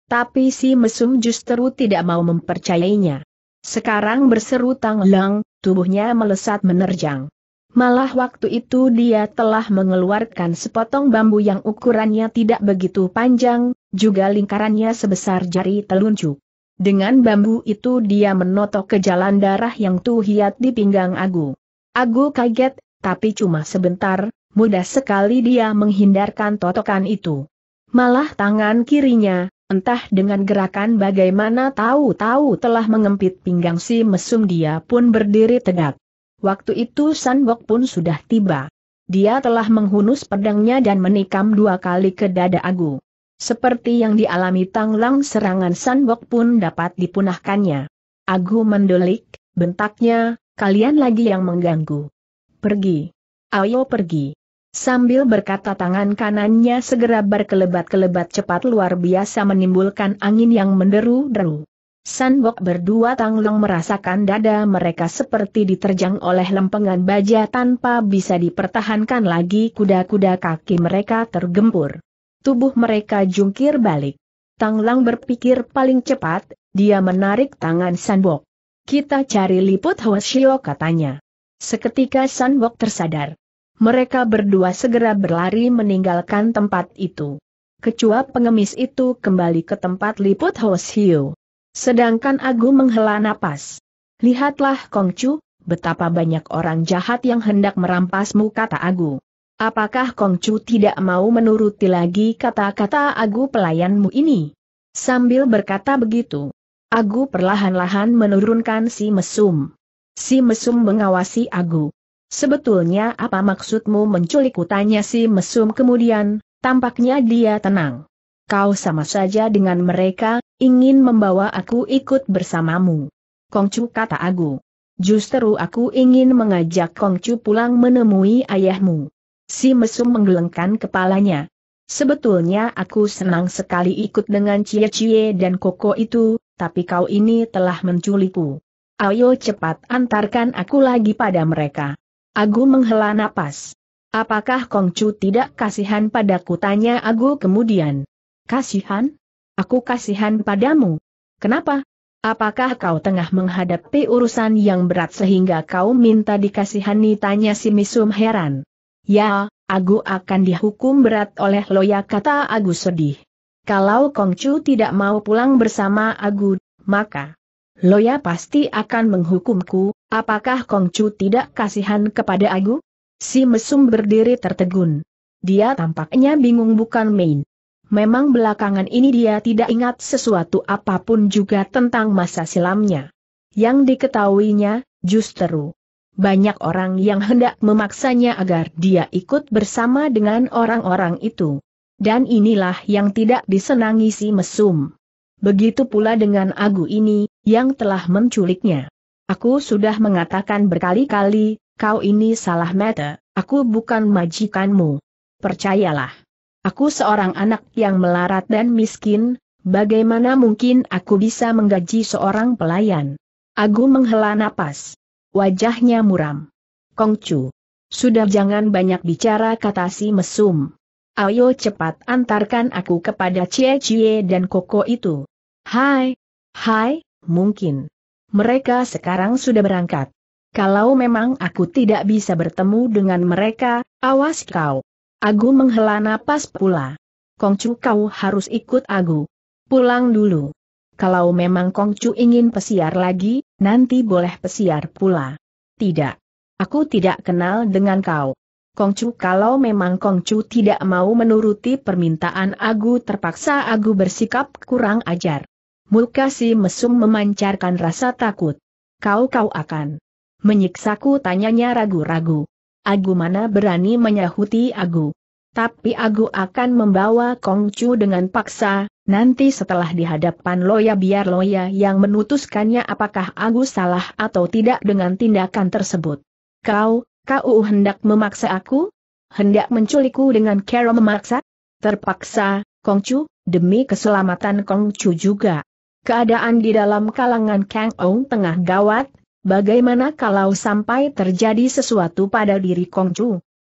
Tapi si mesum justru tidak mau mempercayainya. Sekarang berseru tanglang, tubuhnya melesat menerjang. Malah waktu itu dia telah mengeluarkan sepotong bambu yang ukurannya tidak begitu panjang, juga lingkarannya sebesar jari telunjuk. Dengan bambu itu dia menotok ke jalan darah yang tuhiat di pinggang Agu. Agu kaget, tapi cuma sebentar, mudah sekali dia menghindarkan totokan itu. Malah tangan kirinya, entah dengan gerakan bagaimana tahu-tahu telah mengempit pinggang si mesum dia pun berdiri tegak. Waktu itu Sanbok pun sudah tiba. Dia telah menghunus pedangnya dan menikam dua kali ke dada Agu. Seperti yang dialami Tang Tanglang serangan Sanbok pun dapat dipunahkannya. Agu Mendolik, bentaknya, kalian lagi yang mengganggu. Pergi. Ayo pergi. Sambil berkata tangan kanannya segera berkelebat-kelebat cepat luar biasa menimbulkan angin yang menderu-deru. Sanbok berdua Tang Lang merasakan dada mereka seperti diterjang oleh lempengan baja tanpa bisa dipertahankan lagi kuda-kuda kaki mereka tergempur tubuh mereka jungkir balik. Tang Lang berpikir paling cepat, dia menarik tangan Sanbok. Kita cari liput Hwasyo katanya. Seketika Sanbok tersadar. Mereka berdua segera berlari meninggalkan tempat itu. Kecua pengemis itu kembali ke tempat liput Hwasyo. Sedangkan Agu menghela napas. Lihatlah Kongcu, betapa banyak orang jahat yang hendak merampasmu kata Agu. Apakah Kongcu tidak mau menuruti lagi kata-kata Agu pelayanmu ini? Sambil berkata begitu, Agu perlahan-lahan menurunkan si mesum. Si mesum mengawasi Agu. Sebetulnya apa maksudmu menculik tanya si mesum kemudian, tampaknya dia tenang. Kau sama saja dengan mereka, ingin membawa aku ikut bersamamu. Kongcu kata Agu. Justru aku ingin mengajak Kongcu pulang menemui ayahmu. Si mesum menggelengkan kepalanya. Sebetulnya aku senang sekali ikut dengan Cie-Cie dan Koko itu, tapi kau ini telah menculikku. Ayo cepat antarkan aku lagi pada mereka. Agu menghela napas. Apakah Kong Chu tidak kasihan padaku tanya Agu kemudian. Kasihan? Aku kasihan padamu. Kenapa? Apakah kau tengah menghadapi urusan yang berat sehingga kau minta dikasihani tanya si Misum heran. Ya, Aku akan dihukum berat oleh Loya kata Aku sedih. Kalau Kongcu tidak mau pulang bersama Aku, maka Loya pasti akan menghukumku, apakah Kongcu tidak kasihan kepada Aku? Si mesum berdiri tertegun. Dia tampaknya bingung bukan main. Memang belakangan ini dia tidak ingat sesuatu apapun juga tentang masa silamnya. Yang diketahuinya, justru banyak orang yang hendak memaksanya agar dia ikut bersama dengan orang-orang itu. Dan inilah yang tidak disenangi si mesum. Begitu pula dengan Agu ini, yang telah menculiknya. Aku sudah mengatakan berkali-kali, kau ini salah mata, aku bukan majikanmu. Percayalah. Aku seorang anak yang melarat dan miskin, bagaimana mungkin aku bisa menggaji seorang pelayan? Agu menghela napas. Wajahnya muram. Kongcu. Sudah jangan banyak bicara kata si mesum. Ayo cepat antarkan aku kepada Cie Cie dan Koko itu. Hai. Hai, mungkin. Mereka sekarang sudah berangkat. Kalau memang aku tidak bisa bertemu dengan mereka, awas kau. Aku menghela napas pula. Kongcu kau harus ikut aku. Pulang dulu. Kalau memang Kongcu ingin pesiar lagi, Nanti boleh pesiar pula. Tidak. Aku tidak kenal dengan kau. Kongcu kalau memang Kongcu tidak mau menuruti permintaan Agu terpaksa Agu bersikap kurang ajar. Muka si mesum memancarkan rasa takut. Kau-kau akan menyiksaku tanyanya ragu-ragu. Agu mana berani menyahuti Agu tapi aku akan membawa Kong Chu dengan paksa, nanti setelah dihadapan hadapan Loya biar Loya yang menutuskannya apakah aku salah atau tidak dengan tindakan tersebut. Kau, kau hendak memaksa aku? Hendak menculikku dengan cara memaksa? Terpaksa, Kong Chu, demi keselamatan Kong Chu juga. Keadaan di dalam kalangan Kang Ong tengah gawat, bagaimana kalau sampai terjadi sesuatu pada diri Kong Chu?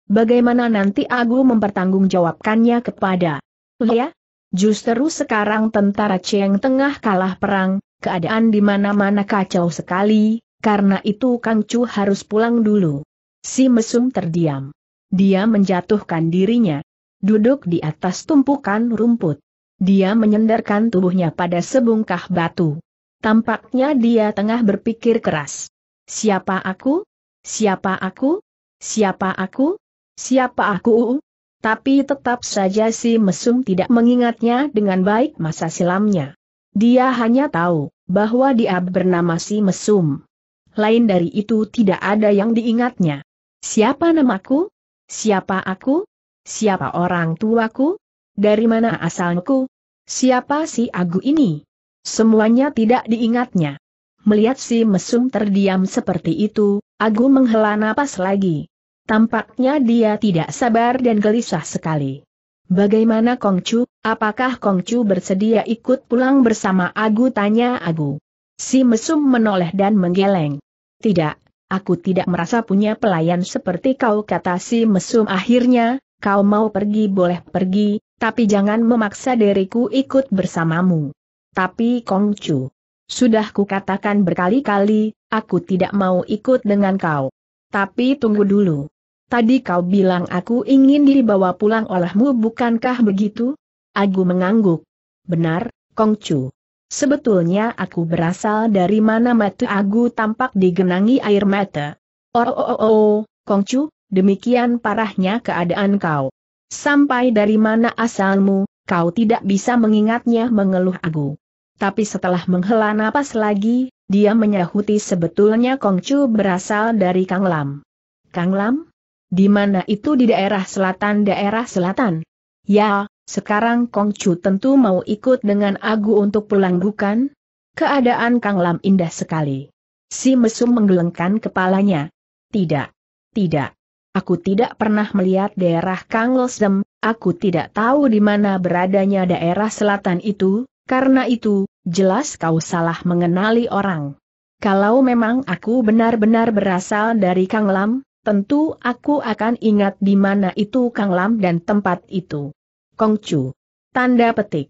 Bagaimana nanti aku mempertanggungjawabkannya kepada Lea? Justru sekarang tentara Cheng tengah kalah perang, keadaan di mana-mana kacau sekali, karena itu Kang Chu harus pulang dulu. Si mesum terdiam. Dia menjatuhkan dirinya. Duduk di atas tumpukan rumput. Dia menyenderkan tubuhnya pada sebungkah batu. Tampaknya dia tengah berpikir keras. Siapa aku? Siapa aku? Siapa aku? Siapa aku? Tapi tetap saja si mesum tidak mengingatnya dengan baik masa silamnya. Dia hanya tahu bahwa dia bernama si mesum. Lain dari itu tidak ada yang diingatnya. Siapa namaku? Siapa aku? Siapa orang tuaku? Dari mana asalku? Siapa si Agu ini? Semuanya tidak diingatnya. Melihat si mesum terdiam seperti itu, Agu menghela napas lagi. Tampaknya dia tidak sabar dan gelisah sekali. Bagaimana Kongcu, apakah Kongcu bersedia ikut pulang bersama Agu? Tanya Agu. Si mesum menoleh dan menggeleng. Tidak, aku tidak merasa punya pelayan seperti kau kata si mesum akhirnya, kau mau pergi boleh pergi, tapi jangan memaksa diriku ikut bersamamu. Tapi Kongcu, sudah kukatakan berkali-kali, aku tidak mau ikut dengan kau. Tapi tunggu dulu. Tadi kau bilang aku ingin dibawa pulang olehmu bukankah begitu? Agu mengangguk. Benar, Kongcu. Sebetulnya aku berasal dari mana mata Agu tampak digenangi air mata. Oh, oh, oh, oh, Kongcu, demikian parahnya keadaan kau. Sampai dari mana asalmu, kau tidak bisa mengingatnya mengeluh Agu. Tapi setelah menghela napas lagi, dia menyahuti sebetulnya Kongcu berasal dari Kang Lam. Kang Lam? Di mana itu di daerah selatan daerah selatan? Ya, sekarang Kong Chu tentu mau ikut dengan Agu untuk pulang bukan? Keadaan Kang Lam indah sekali. Si mesum menggelengkan kepalanya. Tidak. Tidak. Aku tidak pernah melihat daerah Kang Losdem, aku tidak tahu di mana beradanya daerah selatan itu, karena itu, jelas kau salah mengenali orang. Kalau memang aku benar-benar berasal dari Kang Lam, Tentu aku akan ingat di mana itu Kang Lam dan tempat itu. Kongcu. Tanda petik.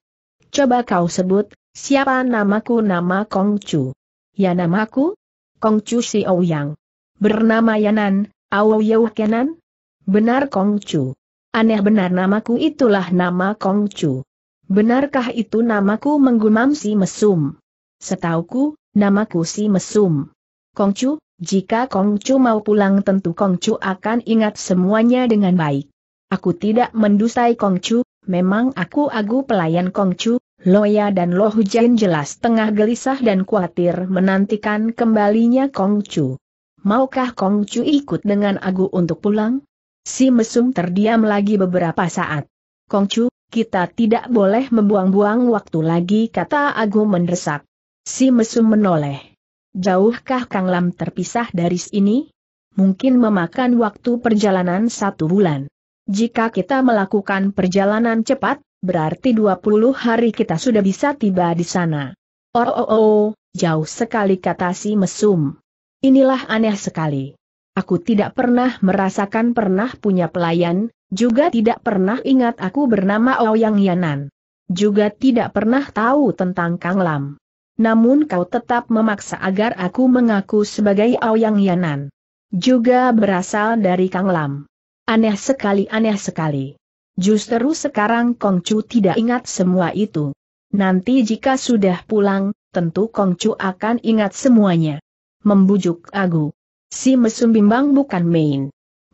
Coba kau sebut, siapa namaku nama Kongcu? Ya namaku? Kongcu si Ouyang. Bernama Yanan, Aoyou Kenan? Benar Kongcu. Aneh benar namaku itulah nama Kongcu. Benarkah itu namaku menggumam si Mesum? Setauku, namaku si Mesum. Kongcu, jika Kongcu mau pulang tentu Kongcu akan ingat semuanya dengan baik. Aku tidak mendusai Kongcu, memang aku agu pelayan Kongcu, Loya dan Lo jelas tengah gelisah dan khawatir menantikan kembalinya Kongcu. Maukah Kongcu ikut dengan Agu untuk pulang? Si mesum terdiam lagi beberapa saat. Kongcu, kita tidak boleh membuang-buang waktu lagi kata Agu mendesak. Si mesum menoleh. Jauhkah Kang Lam terpisah dari sini? Mungkin memakan waktu perjalanan satu bulan. Jika kita melakukan perjalanan cepat, berarti 20 hari kita sudah bisa tiba di sana. Oh, oh, oh jauh sekali kata si mesum. Inilah aneh sekali. Aku tidak pernah merasakan pernah punya pelayan, juga tidak pernah ingat aku bernama Ouyang Yanan. Juga tidak pernah tahu tentang Kang Lam namun kau tetap memaksa agar aku mengaku sebagai Aoyang Yanan. Juga berasal dari Kang Lam. Aneh sekali, aneh sekali. Justru sekarang Kong Chu tidak ingat semua itu. Nanti jika sudah pulang, tentu Kong Chu akan ingat semuanya. Membujuk Agu. Si mesum bimbang bukan main.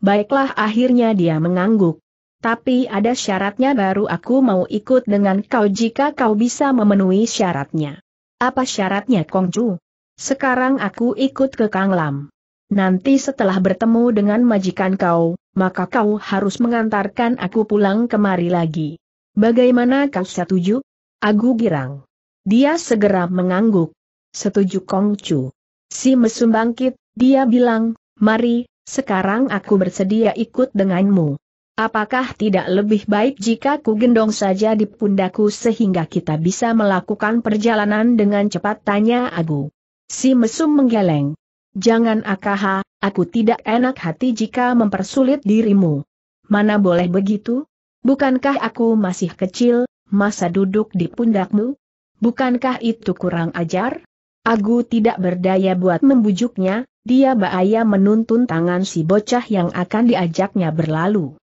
Baiklah akhirnya dia mengangguk. Tapi ada syaratnya baru aku mau ikut dengan kau jika kau bisa memenuhi syaratnya. Apa syaratnya Kongcu? Sekarang aku ikut ke Kang Lam. Nanti setelah bertemu dengan majikan kau, maka kau harus mengantarkan aku pulang kemari lagi. Bagaimana kau setuju? Agu girang. Dia segera mengangguk. Setuju Kongcu. Si mesum bangkit, dia bilang, mari, sekarang aku bersedia ikut denganmu. Apakah tidak lebih baik jika ku gendong saja di pundaku sehingga kita bisa melakukan perjalanan dengan cepat tanya Agu. Si mesum menggeleng. Jangan akaha, aku tidak enak hati jika mempersulit dirimu. Mana boleh begitu? Bukankah aku masih kecil, masa duduk di pundakmu? Bukankah itu kurang ajar? Agu tidak berdaya buat membujuknya, dia bahaya menuntun tangan si bocah yang akan diajaknya berlalu.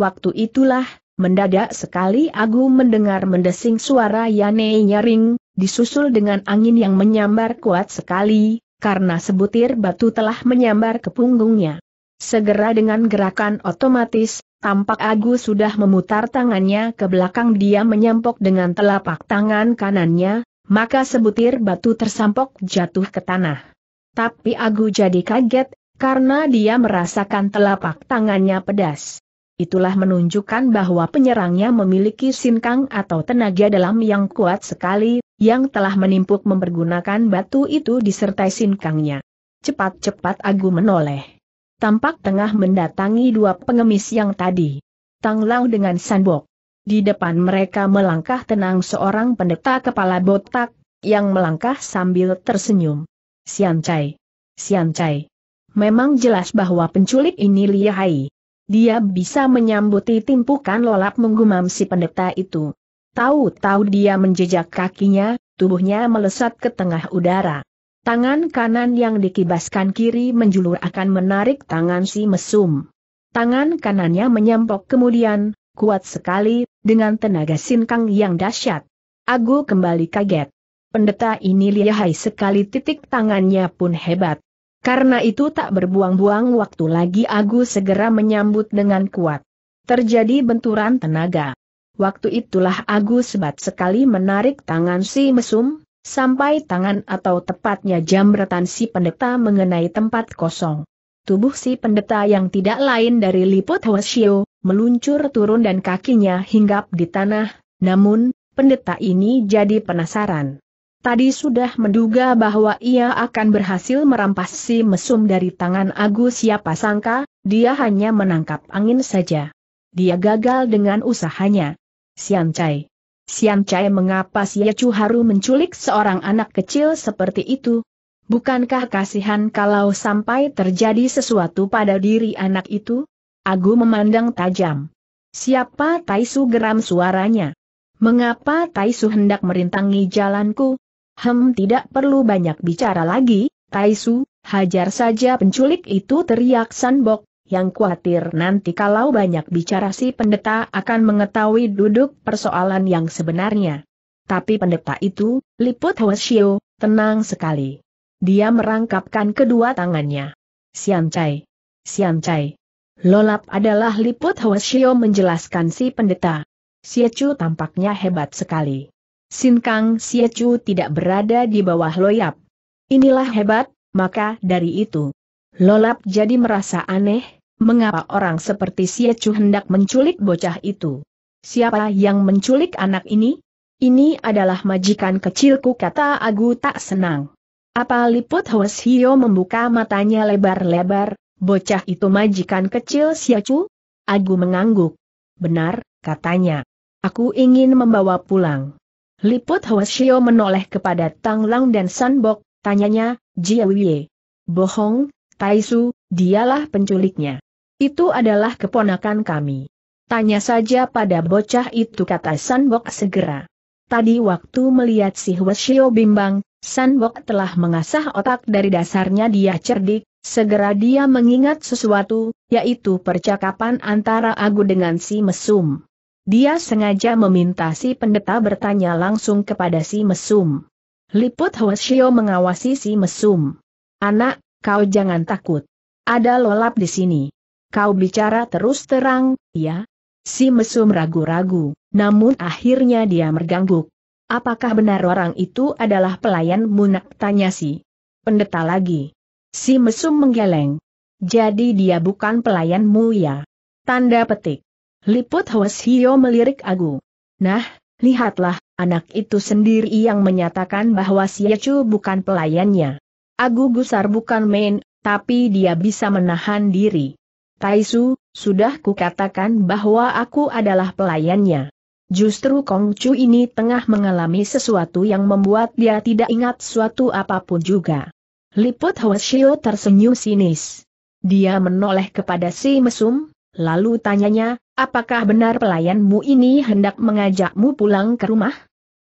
Waktu itulah, mendadak sekali Agu mendengar mendesing suara Yane nyaring, disusul dengan angin yang menyambar kuat sekali, karena sebutir batu telah menyambar ke punggungnya. Segera dengan gerakan otomatis, tampak Agu sudah memutar tangannya ke belakang dia menyampok dengan telapak tangan kanannya, maka sebutir batu tersampok jatuh ke tanah. Tapi Agu jadi kaget, karena dia merasakan telapak tangannya pedas itulah menunjukkan bahwa penyerangnya memiliki sinkang atau tenaga dalam yang kuat sekali, yang telah menimpuk mempergunakan batu itu disertai sinkangnya. Cepat-cepat Agu menoleh. Tampak tengah mendatangi dua pengemis yang tadi. Tang Lau dengan Sanbok. Di depan mereka melangkah tenang seorang pendeta kepala botak, yang melangkah sambil tersenyum. Sian Siancai. Memang jelas bahwa penculik ini lihai. Dia bisa menyambuti timpukan lolap menggumam si pendeta itu. Tahu-tahu dia menjejak kakinya, tubuhnya melesat ke tengah udara. Tangan kanan yang dikibaskan kiri menjulur akan menarik tangan si mesum. Tangan kanannya menyempok kemudian, kuat sekali, dengan tenaga sinkang yang dahsyat. Agu kembali kaget. Pendeta ini lihai sekali titik tangannya pun hebat. Karena itu tak berbuang-buang waktu lagi Agus segera menyambut dengan kuat. Terjadi benturan tenaga. Waktu itulah Agus sebat sekali menarik tangan si mesum, sampai tangan atau tepatnya jambretan si pendeta mengenai tempat kosong. Tubuh si pendeta yang tidak lain dari Liput hwasyo, meluncur turun dan kakinya hinggap di tanah, namun, pendeta ini jadi penasaran. Tadi sudah menduga bahwa ia akan berhasil merampas si mesum dari tangan Agus siapa sangka, dia hanya menangkap angin saja. Dia gagal dengan usahanya. Sian Chai. Sian Chai mengapa si Yacu Haru menculik seorang anak kecil seperti itu? Bukankah kasihan kalau sampai terjadi sesuatu pada diri anak itu? Agu memandang tajam. Siapa Taisu geram suaranya? Mengapa Taisu hendak merintangi jalanku? Hem tidak perlu banyak bicara lagi, Taisu, hajar saja penculik itu teriak Sanbok, yang khawatir nanti kalau banyak bicara si pendeta akan mengetahui duduk persoalan yang sebenarnya. Tapi pendeta itu, liput Hwasyo, tenang sekali. Dia merangkapkan kedua tangannya. Siancai, Siancai. Lolap adalah liput Hwasyo menjelaskan si pendeta. Siacu tampaknya hebat sekali. Sin Kang Chu tidak berada di bawah loyap. Inilah hebat, maka dari itu. Lolap jadi merasa aneh, mengapa orang seperti Siacu hendak menculik bocah itu. Siapa yang menculik anak ini? Ini adalah majikan kecilku kata Agu tak senang. Apa liput Hwas Hio membuka matanya lebar-lebar, bocah itu majikan kecil Siacu? Agu mengangguk. Benar, katanya. Aku ingin membawa pulang. Liput Hwasyo menoleh kepada Tang Lang dan Sanbok, tanyanya, Jiawiye. Bohong, Taisu, dialah penculiknya. Itu adalah keponakan kami. Tanya saja pada bocah itu kata Sanbok segera. Tadi waktu melihat si Hwasyo bimbang, Sanbok telah mengasah otak dari dasarnya dia cerdik, segera dia mengingat sesuatu, yaitu percakapan antara Agu dengan si Mesum. Dia sengaja meminta si pendeta bertanya langsung kepada si mesum. Liput Hwasyo mengawasi si mesum. Anak, kau jangan takut. Ada lolap di sini. Kau bicara terus terang, ya? Si mesum ragu-ragu, namun akhirnya dia mergangguk. Apakah benar orang itu adalah pelayan munak? Tanya si pendeta lagi. Si mesum menggeleng. Jadi dia bukan pelayanmu ya? Tanda petik. Liput Hwas Hio melirik Agu. Nah, lihatlah, anak itu sendiri yang menyatakan bahwa Siechu bukan pelayannya. Agu gusar bukan main, tapi dia bisa menahan diri. Taisu, sudah kukatakan bahwa aku adalah pelayannya. Justru Kong Kongcu ini tengah mengalami sesuatu yang membuat dia tidak ingat suatu apapun juga. Liput Hwasio tersenyum sinis. Dia menoleh kepada si mesum, lalu tanyanya, Apakah benar pelayanmu ini hendak mengajakmu pulang ke rumah?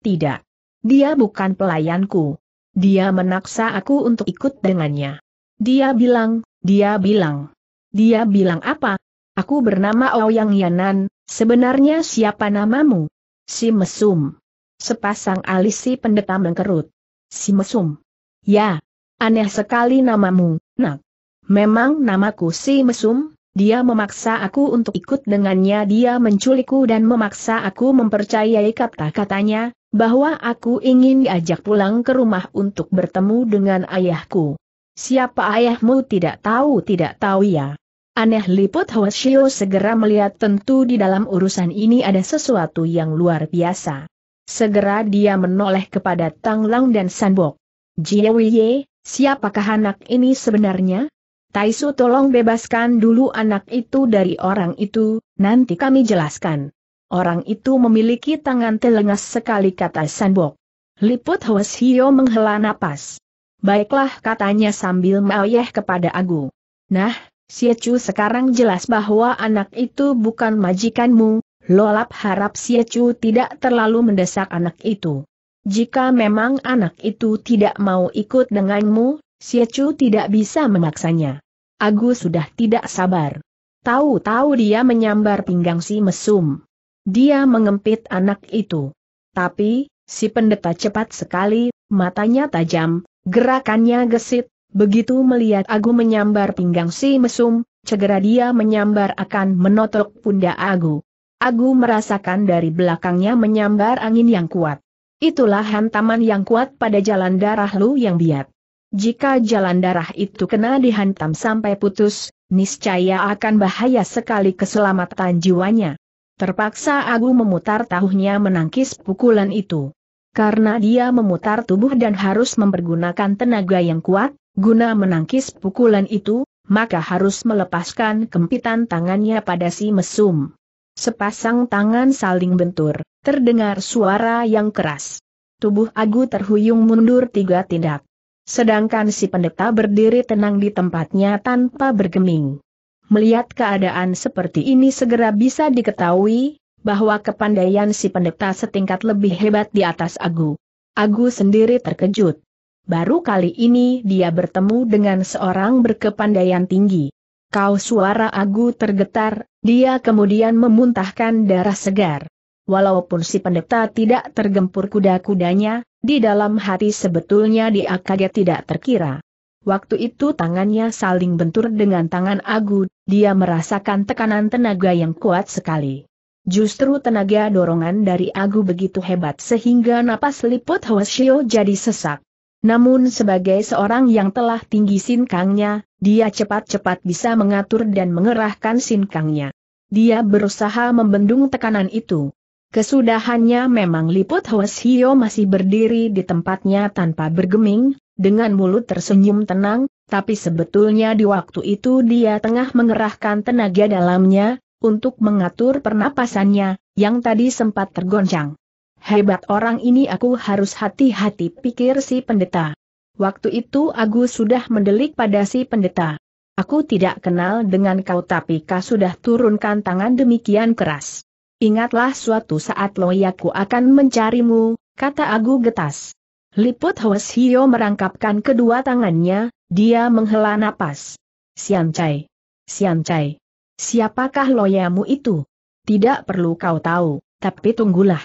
Tidak. Dia bukan pelayanku. Dia menaksa aku untuk ikut dengannya. Dia bilang, dia bilang. Dia bilang apa? Aku bernama Ouyang Yanan, sebenarnya siapa namamu? Si Mesum. Sepasang alis si pendeta mengkerut. Si Mesum. Ya, aneh sekali namamu, nak. Memang namaku si Mesum, dia memaksa aku untuk ikut dengannya dia menculikku dan memaksa aku mempercayai kata-katanya, bahwa aku ingin diajak pulang ke rumah untuk bertemu dengan ayahku. Siapa ayahmu tidak tahu tidak tahu ya. Aneh liput Hoshio segera melihat tentu di dalam urusan ini ada sesuatu yang luar biasa. Segera dia menoleh kepada Tang Lang dan Sanbok. Jiewiye, siapakah anak ini sebenarnya? Taisu tolong bebaskan dulu anak itu dari orang itu, nanti kami jelaskan. Orang itu memiliki tangan telengas sekali kata Sanbok. Liput Hwas Hio menghela napas. Baiklah katanya sambil meoyeh kepada Agu. Nah, Chu sekarang jelas bahwa anak itu bukan majikanmu, lolap harap Chu tidak terlalu mendesak anak itu. Jika memang anak itu tidak mau ikut denganmu, Chu tidak bisa memaksanya. Aku sudah tidak sabar. Tahu-tahu dia menyambar pinggang si mesum. Dia mengempit anak itu. Tapi, si pendeta cepat sekali, matanya tajam, gerakannya gesit, begitu melihat Agu menyambar pinggang si mesum, segera dia menyambar akan menotok pundak Agu. Agu merasakan dari belakangnya menyambar angin yang kuat. Itulah hantaman yang kuat pada jalan darah Lu yang biat. Jika jalan darah itu kena dihantam sampai putus, niscaya akan bahaya sekali keselamatan jiwanya. Terpaksa Agu memutar tahunya menangkis pukulan itu. Karena dia memutar tubuh dan harus mempergunakan tenaga yang kuat, guna menangkis pukulan itu, maka harus melepaskan kempitan tangannya pada si mesum. Sepasang tangan saling bentur, terdengar suara yang keras. Tubuh Agu terhuyung mundur tiga tindak. Sedangkan si pendeta berdiri tenang di tempatnya tanpa bergeming. Melihat keadaan seperti ini segera bisa diketahui, bahwa kepandaian si pendeta setingkat lebih hebat di atas Agu. Agu sendiri terkejut. Baru kali ini dia bertemu dengan seorang berkepandaian tinggi. Kau suara Agu tergetar, dia kemudian memuntahkan darah segar. Walaupun si pendeta tidak tergempur kuda-kudanya, di dalam hati sebetulnya dia kaget tidak terkira. Waktu itu tangannya saling bentur dengan tangan Agu, dia merasakan tekanan tenaga yang kuat sekali. Justru tenaga dorongan dari Agu begitu hebat sehingga napas liput Hoshio jadi sesak. Namun sebagai seorang yang telah tinggi sinkangnya, dia cepat-cepat bisa mengatur dan mengerahkan sinkangnya. Dia berusaha membendung tekanan itu. Kesudahannya memang Liput Hwas Hio masih berdiri di tempatnya tanpa bergeming, dengan mulut tersenyum tenang, tapi sebetulnya di waktu itu dia tengah mengerahkan tenaga dalamnya, untuk mengatur pernapasannya, yang tadi sempat tergoncang. Hebat orang ini aku harus hati-hati pikir si pendeta. Waktu itu aku sudah mendelik pada si pendeta. Aku tidak kenal dengan kau tapi kau sudah turunkan tangan demikian keras. Ingatlah suatu saat Loyaku akan mencarimu, kata Agu getas. Liput Hwes Hio merangkapkan kedua tangannya, dia menghela napas. Sian Chai. Sian Chai. Siapakah loyamu itu? Tidak perlu kau tahu, tapi tunggulah.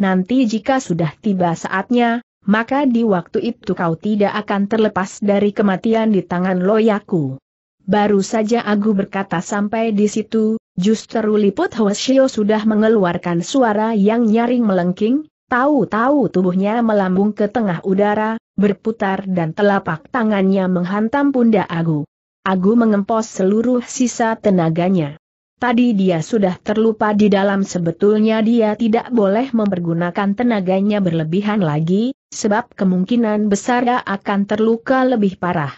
Nanti jika sudah tiba saatnya, maka di waktu itu kau tidak akan terlepas dari kematian di tangan loyaku. Baru saja Agu berkata sampai di situ, Justru Liput Hwasyo sudah mengeluarkan suara yang nyaring melengking, tahu-tahu tubuhnya melambung ke tengah udara, berputar dan telapak tangannya menghantam pundak Agu. Agu mengempos seluruh sisa tenaganya. Tadi dia sudah terlupa di dalam sebetulnya dia tidak boleh mempergunakan tenaganya berlebihan lagi, sebab kemungkinan besar dia akan terluka lebih parah.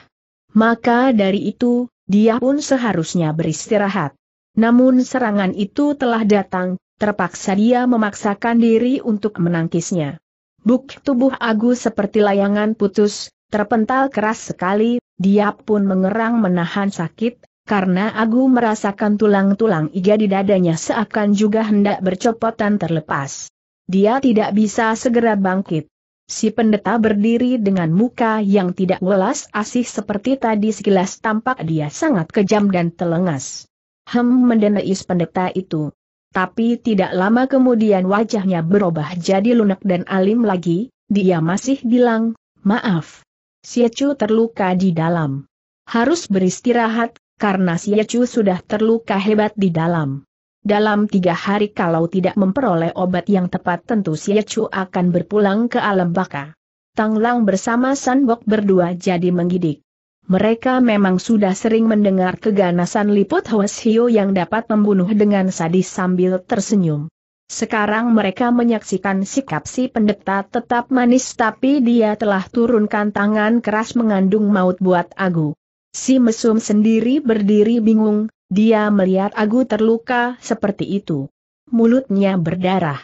Maka dari itu, dia pun seharusnya beristirahat. Namun serangan itu telah datang, terpaksa dia memaksakan diri untuk menangkisnya. Buk tubuh Agus seperti layangan putus, terpental keras sekali, dia pun mengerang menahan sakit, karena Agus merasakan tulang-tulang iga di dadanya seakan juga hendak bercopotan terlepas. Dia tidak bisa segera bangkit. Si pendeta berdiri dengan muka yang tidak welas asih seperti tadi sekilas tampak dia sangat kejam dan telengas hem mendenais pendeta itu. Tapi tidak lama kemudian wajahnya berubah jadi lunak dan alim lagi, dia masih bilang, maaf. Siacu terluka di dalam. Harus beristirahat, karena Siacu sudah terluka hebat di dalam. Dalam tiga hari kalau tidak memperoleh obat yang tepat tentu Siacu akan berpulang ke alam baka. Tanglang bersama Sanbok berdua jadi menggidik mereka memang sudah sering mendengar keganasan liput Hwas Hio yang dapat membunuh dengan sadis sambil tersenyum. Sekarang mereka menyaksikan sikap si pendeta tetap manis tapi dia telah turunkan tangan keras mengandung maut buat Agu. Si mesum sendiri berdiri bingung, dia melihat Agu terluka seperti itu. Mulutnya berdarah.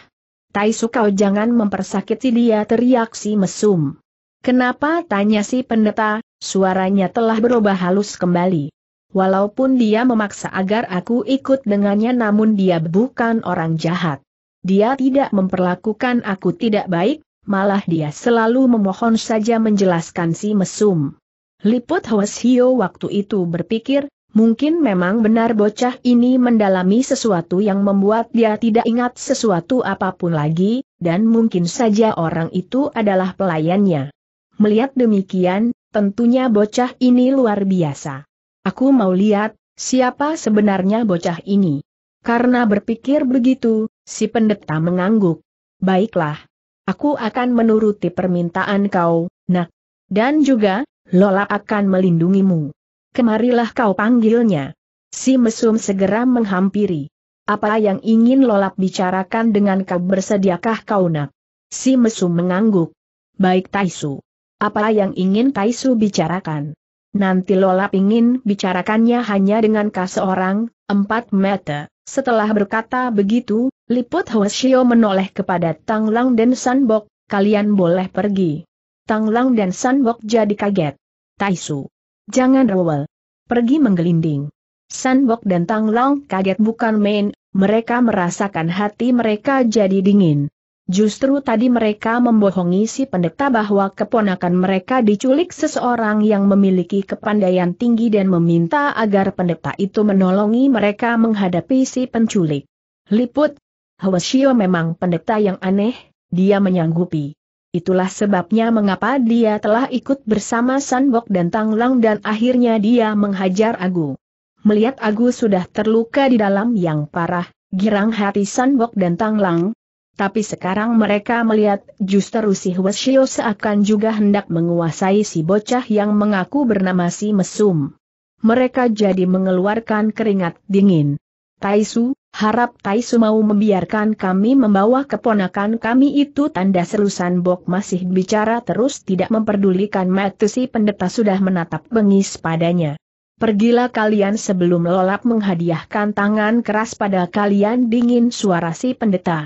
Tai kau jangan mempersakiti dia teriak si mesum. Kenapa tanya si pendeta, suaranya telah berubah halus kembali. Walaupun dia memaksa agar aku ikut dengannya namun dia bukan orang jahat. Dia tidak memperlakukan aku tidak baik, malah dia selalu memohon saja menjelaskan si mesum. Liput Hwas Hio waktu itu berpikir, mungkin memang benar bocah ini mendalami sesuatu yang membuat dia tidak ingat sesuatu apapun lagi, dan mungkin saja orang itu adalah pelayannya. Melihat demikian, tentunya bocah ini luar biasa. Aku mau lihat, siapa sebenarnya bocah ini. Karena berpikir begitu, si pendeta mengangguk. Baiklah. Aku akan menuruti permintaan kau, nak. Dan juga, Lola akan melindungimu. Kemarilah kau panggilnya. Si mesum segera menghampiri. Apa yang ingin Lola bicarakan dengan kau bersediakah kau nak? Si mesum mengangguk. Baik Taisu. Apa yang ingin Kaisu bicarakan? Nanti Lola ingin bicarakannya hanya dengan seorang, empat meter. Setelah berkata begitu, Liput Hoshio menoleh kepada Tang Lang dan Sanbok, kalian boleh pergi. Tang Lang dan Sanbok jadi kaget. Taisu. Jangan rewel. Pergi menggelinding. Sanbok dan Tang Lang kaget bukan main, mereka merasakan hati mereka jadi dingin. Justru tadi mereka membohongi si pendeta bahwa keponakan mereka diculik seseorang yang memiliki kepandaian tinggi dan meminta agar pendeta itu menolongi mereka menghadapi si penculik. Liput, Hwasio memang pendeta yang aneh, dia menyanggupi. Itulah sebabnya mengapa dia telah ikut bersama Sanbok dan Tanglang dan akhirnya dia menghajar Agu. Melihat Agu sudah terluka di dalam yang parah, girang hati Sanbok dan Tanglang, tapi sekarang mereka melihat justru si Hweshio seakan juga hendak menguasai si bocah yang mengaku bernama si Mesum. Mereka jadi mengeluarkan keringat dingin. Taisu, harap Taisu mau membiarkan kami membawa keponakan kami itu tanda selusan Bok masih bicara terus tidak memperdulikan mata si pendeta sudah menatap bengis padanya. Pergilah kalian sebelum lolap menghadiahkan tangan keras pada kalian dingin suara si pendeta.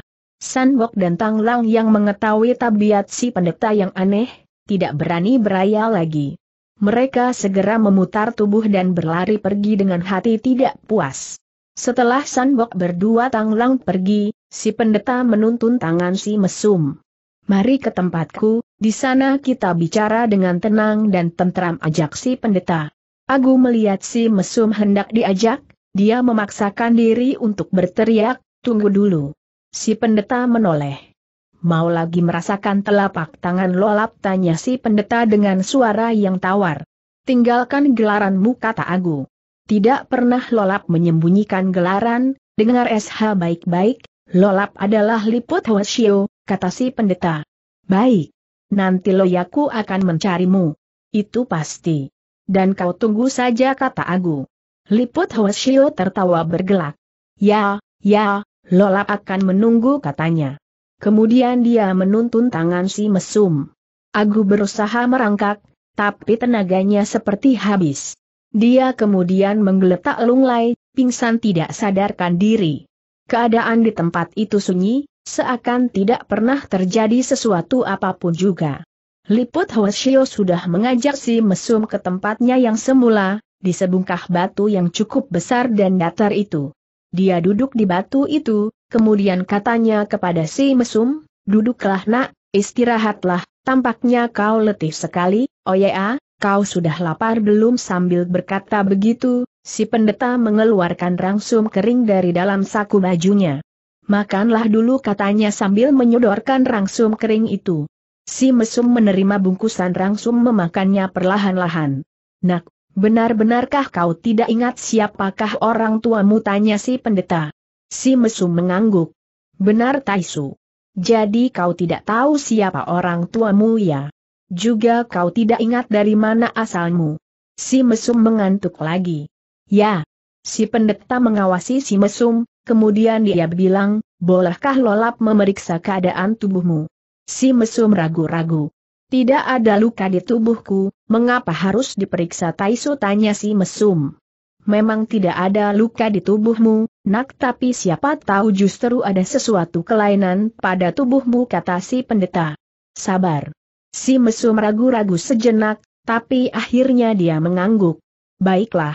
Bok dan Tang Lang yang mengetahui tabiat si pendeta yang aneh, tidak berani beraya lagi. Mereka segera memutar tubuh dan berlari pergi dengan hati tidak puas. Setelah Bok berdua Tang Lang pergi, si pendeta menuntun tangan si mesum. Mari ke tempatku, di sana kita bicara dengan tenang dan tentram ajak si pendeta. Aku melihat si mesum hendak diajak, dia memaksakan diri untuk berteriak, tunggu dulu. Si pendeta menoleh. Mau lagi merasakan telapak tangan lolap tanya si pendeta dengan suara yang tawar. Tinggalkan gelaranmu kata Agu. Tidak pernah lolap menyembunyikan gelaran, dengar SH baik-baik, lolap adalah liput hwasyo, kata si pendeta. Baik. Nanti loyaku akan mencarimu. Itu pasti. Dan kau tunggu saja kata Agu. Liput Hwasyo tertawa bergelak. Ya, ya, Lola akan menunggu katanya. Kemudian dia menuntun tangan si mesum. Agu berusaha merangkak, tapi tenaganya seperti habis. Dia kemudian menggeletak lunglai, pingsan tidak sadarkan diri. Keadaan di tempat itu sunyi, seakan tidak pernah terjadi sesuatu apapun juga. Liput Hoshio sudah mengajak si mesum ke tempatnya yang semula, di sebungkah batu yang cukup besar dan datar itu. Dia duduk di batu itu, kemudian katanya kepada si mesum, duduklah nak, istirahatlah, tampaknya kau letih sekali, oh ya, ah, kau sudah lapar belum sambil berkata begitu, si pendeta mengeluarkan rangsum kering dari dalam saku bajunya. Makanlah dulu katanya sambil menyodorkan rangsum kering itu. Si mesum menerima bungkusan rangsum memakannya perlahan-lahan. Nak, Benar-benarkah kau tidak ingat siapakah orang tuamu tanya si pendeta? Si Mesu mengangguk. Benar Taisu. Jadi kau tidak tahu siapa orang tuamu ya? Juga kau tidak ingat dari mana asalmu. Si Mesum mengantuk lagi. Ya. Si pendeta mengawasi si Mesum, kemudian dia bilang, bolehkah Lolap memeriksa keadaan tubuhmu? Si Mesum ragu-ragu. Tidak ada luka di tubuhku, mengapa harus diperiksa Taisu tanya si mesum. Memang tidak ada luka di tubuhmu, nak tapi siapa tahu justru ada sesuatu kelainan pada tubuhmu kata si pendeta. Sabar. Si mesum ragu-ragu sejenak, tapi akhirnya dia mengangguk. Baiklah.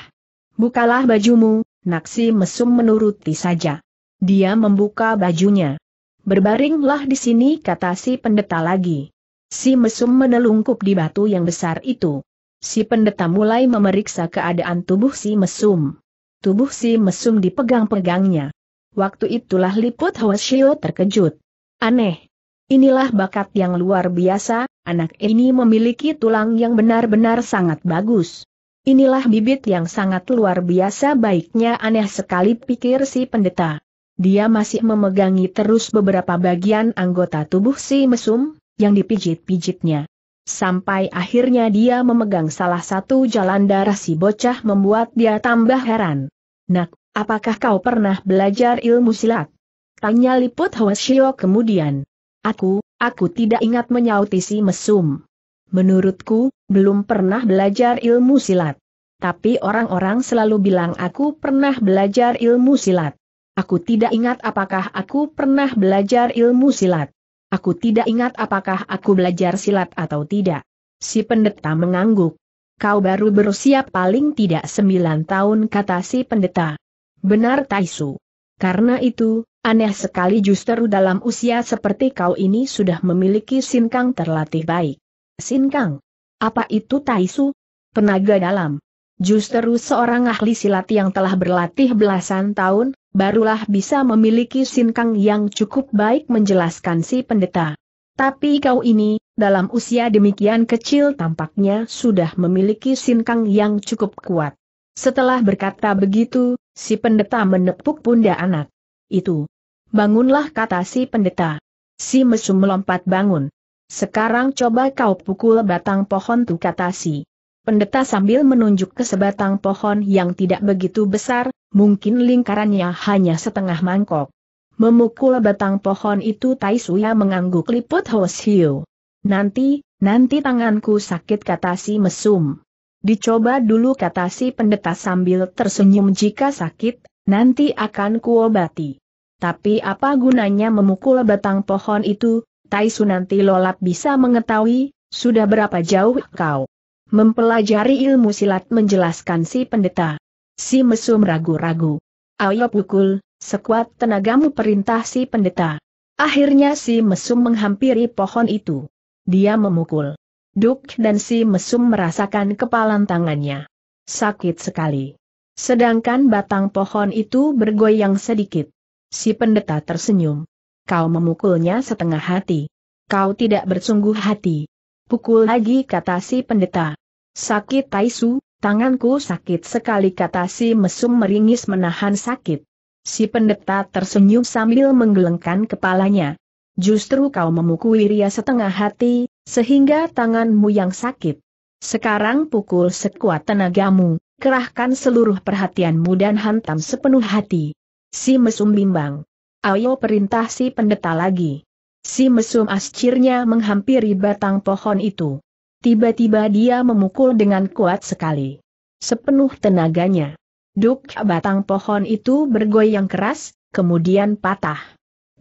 Bukalah bajumu, nak. Si mesum menuruti saja. Dia membuka bajunya. Berbaringlah di sini kata si pendeta lagi. Si mesum menelungkup di batu yang besar itu. Si pendeta mulai memeriksa keadaan tubuh si mesum. Tubuh si mesum dipegang-pegangnya. Waktu itulah liput Hwasyo terkejut. Aneh. Inilah bakat yang luar biasa, anak ini memiliki tulang yang benar-benar sangat bagus. Inilah bibit yang sangat luar biasa baiknya aneh sekali pikir si pendeta. Dia masih memegangi terus beberapa bagian anggota tubuh si mesum, yang dipijit-pijitnya. Sampai akhirnya dia memegang salah satu jalan darah si bocah membuat dia tambah heran. Nak, apakah kau pernah belajar ilmu silat? Tanya Liput Hwasyo kemudian. Aku, aku tidak ingat menyauti si mesum. Menurutku, belum pernah belajar ilmu silat. Tapi orang-orang selalu bilang aku pernah belajar ilmu silat. Aku tidak ingat apakah aku pernah belajar ilmu silat. Aku tidak ingat apakah aku belajar silat atau tidak. Si pendeta mengangguk. Kau baru berusia paling tidak sembilan tahun kata si pendeta. Benar Taisu. Karena itu, aneh sekali justru dalam usia seperti kau ini sudah memiliki sinkang terlatih baik. Sinkang? Apa itu Taisu? Penaga dalam. Justru seorang ahli silat yang telah berlatih belasan tahun, barulah bisa memiliki sinkang yang cukup baik menjelaskan si pendeta. Tapi kau ini, dalam usia demikian kecil tampaknya sudah memiliki sinkang yang cukup kuat. Setelah berkata begitu, si pendeta menepuk pundak anak. Itu. Bangunlah kata si pendeta. Si mesum melompat bangun. Sekarang coba kau pukul batang pohon tu kata si Pendeta sambil menunjuk ke sebatang pohon yang tidak begitu besar, mungkin lingkarannya hanya setengah mangkok. Memukul batang pohon itu Tai Suya mengangguk liput Hoshiu. Nanti, nanti tanganku sakit kata si mesum. Dicoba dulu kata si pendeta sambil tersenyum jika sakit, nanti akan kuobati. Tapi apa gunanya memukul batang pohon itu, Tai Nanti Lolap bisa mengetahui, sudah berapa jauh kau Mempelajari ilmu silat menjelaskan si pendeta. Si mesum ragu-ragu. Ayo pukul, sekuat tenagamu perintah si pendeta. Akhirnya si mesum menghampiri pohon itu. Dia memukul. Duk dan si mesum merasakan kepalan tangannya. Sakit sekali. Sedangkan batang pohon itu bergoyang sedikit. Si pendeta tersenyum. Kau memukulnya setengah hati. Kau tidak bersungguh hati. Pukul lagi kata si pendeta. Sakit Taisu, tanganku sakit sekali kata si mesum meringis menahan sakit. Si pendeta tersenyum sambil menggelengkan kepalanya. Justru kau memukul Ria setengah hati, sehingga tanganmu yang sakit. Sekarang pukul sekuat tenagamu, kerahkan seluruh perhatianmu dan hantam sepenuh hati. Si mesum bimbang. Ayo perintah si pendeta lagi. Si mesum ascirnya menghampiri batang pohon itu. Tiba-tiba dia memukul dengan kuat sekali. Sepenuh tenaganya. Duk batang pohon itu bergoyang keras, kemudian patah.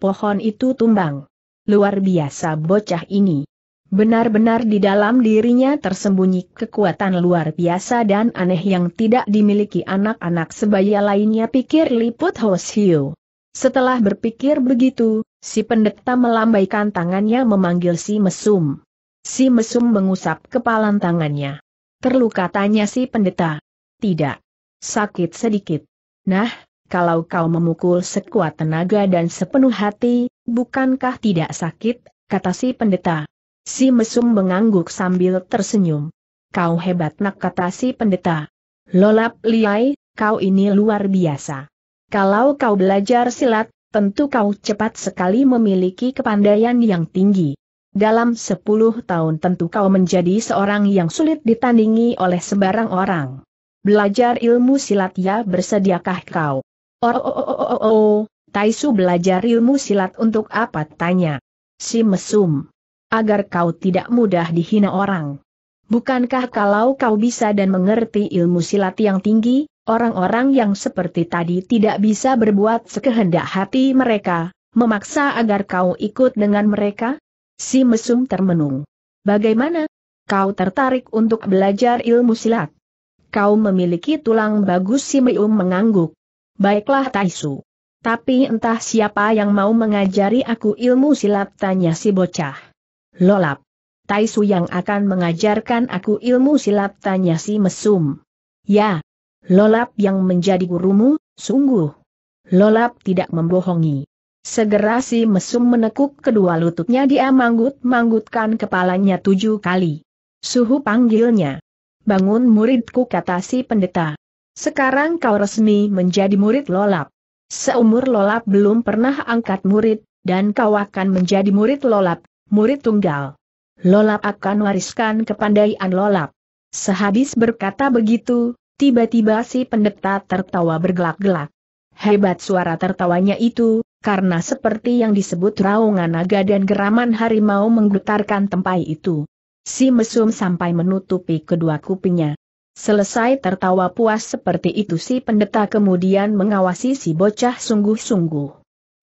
Pohon itu tumbang. Luar biasa bocah ini. Benar-benar di dalam dirinya tersembunyi kekuatan luar biasa dan aneh yang tidak dimiliki anak-anak sebaya lainnya pikir Liput Hoshio. Setelah berpikir begitu, si pendeta melambaikan tangannya memanggil si mesum. Si mesum mengusap kepalan tangannya. Terluka tanya si pendeta. Tidak. Sakit sedikit. Nah, kalau kau memukul sekuat tenaga dan sepenuh hati, bukankah tidak sakit, kata si pendeta. Si mesum mengangguk sambil tersenyum. Kau hebat nak kata si pendeta. Lolap liai, kau ini luar biasa. Kalau kau belajar silat, tentu kau cepat sekali memiliki kepandaian yang tinggi. Dalam 10 tahun tentu kau menjadi seorang yang sulit ditandingi oleh sembarang orang. Belajar ilmu silat ya bersediakah kau? Oh, oh, oh, oh, oh, oh. Taisu belajar ilmu silat untuk apa tanya? Si mesum. Agar kau tidak mudah dihina orang. Bukankah kalau kau bisa dan mengerti ilmu silat yang tinggi, Orang-orang yang seperti tadi tidak bisa berbuat sekehendak hati mereka, memaksa agar kau ikut dengan mereka? Si mesum termenung. Bagaimana? Kau tertarik untuk belajar ilmu silat. Kau memiliki tulang bagus si meum mengangguk. Baiklah Taisu. Tapi entah siapa yang mau mengajari aku ilmu silat tanya si bocah. Lolap. Taisu yang akan mengajarkan aku ilmu silat tanya si mesum. Ya, Lolap yang menjadi gurumu, sungguh. Lolap tidak membohongi. Segera si mesum menekuk kedua lututnya dia manggut-manggutkan kepalanya tujuh kali. Suhu panggilnya. Bangun muridku kata si pendeta. Sekarang kau resmi menjadi murid lolap. Seumur lolap belum pernah angkat murid, dan kau akan menjadi murid lolap, murid tunggal. Lolap akan wariskan kepandaian lolap. Sehabis berkata begitu, Tiba-tiba si pendeta tertawa bergelak-gelak. Hebat suara tertawanya itu, karena seperti yang disebut raungan naga dan geraman harimau menggetarkan tempai itu. Si mesum sampai menutupi kedua kupingnya. Selesai tertawa puas seperti itu si pendeta kemudian mengawasi si bocah sungguh-sungguh.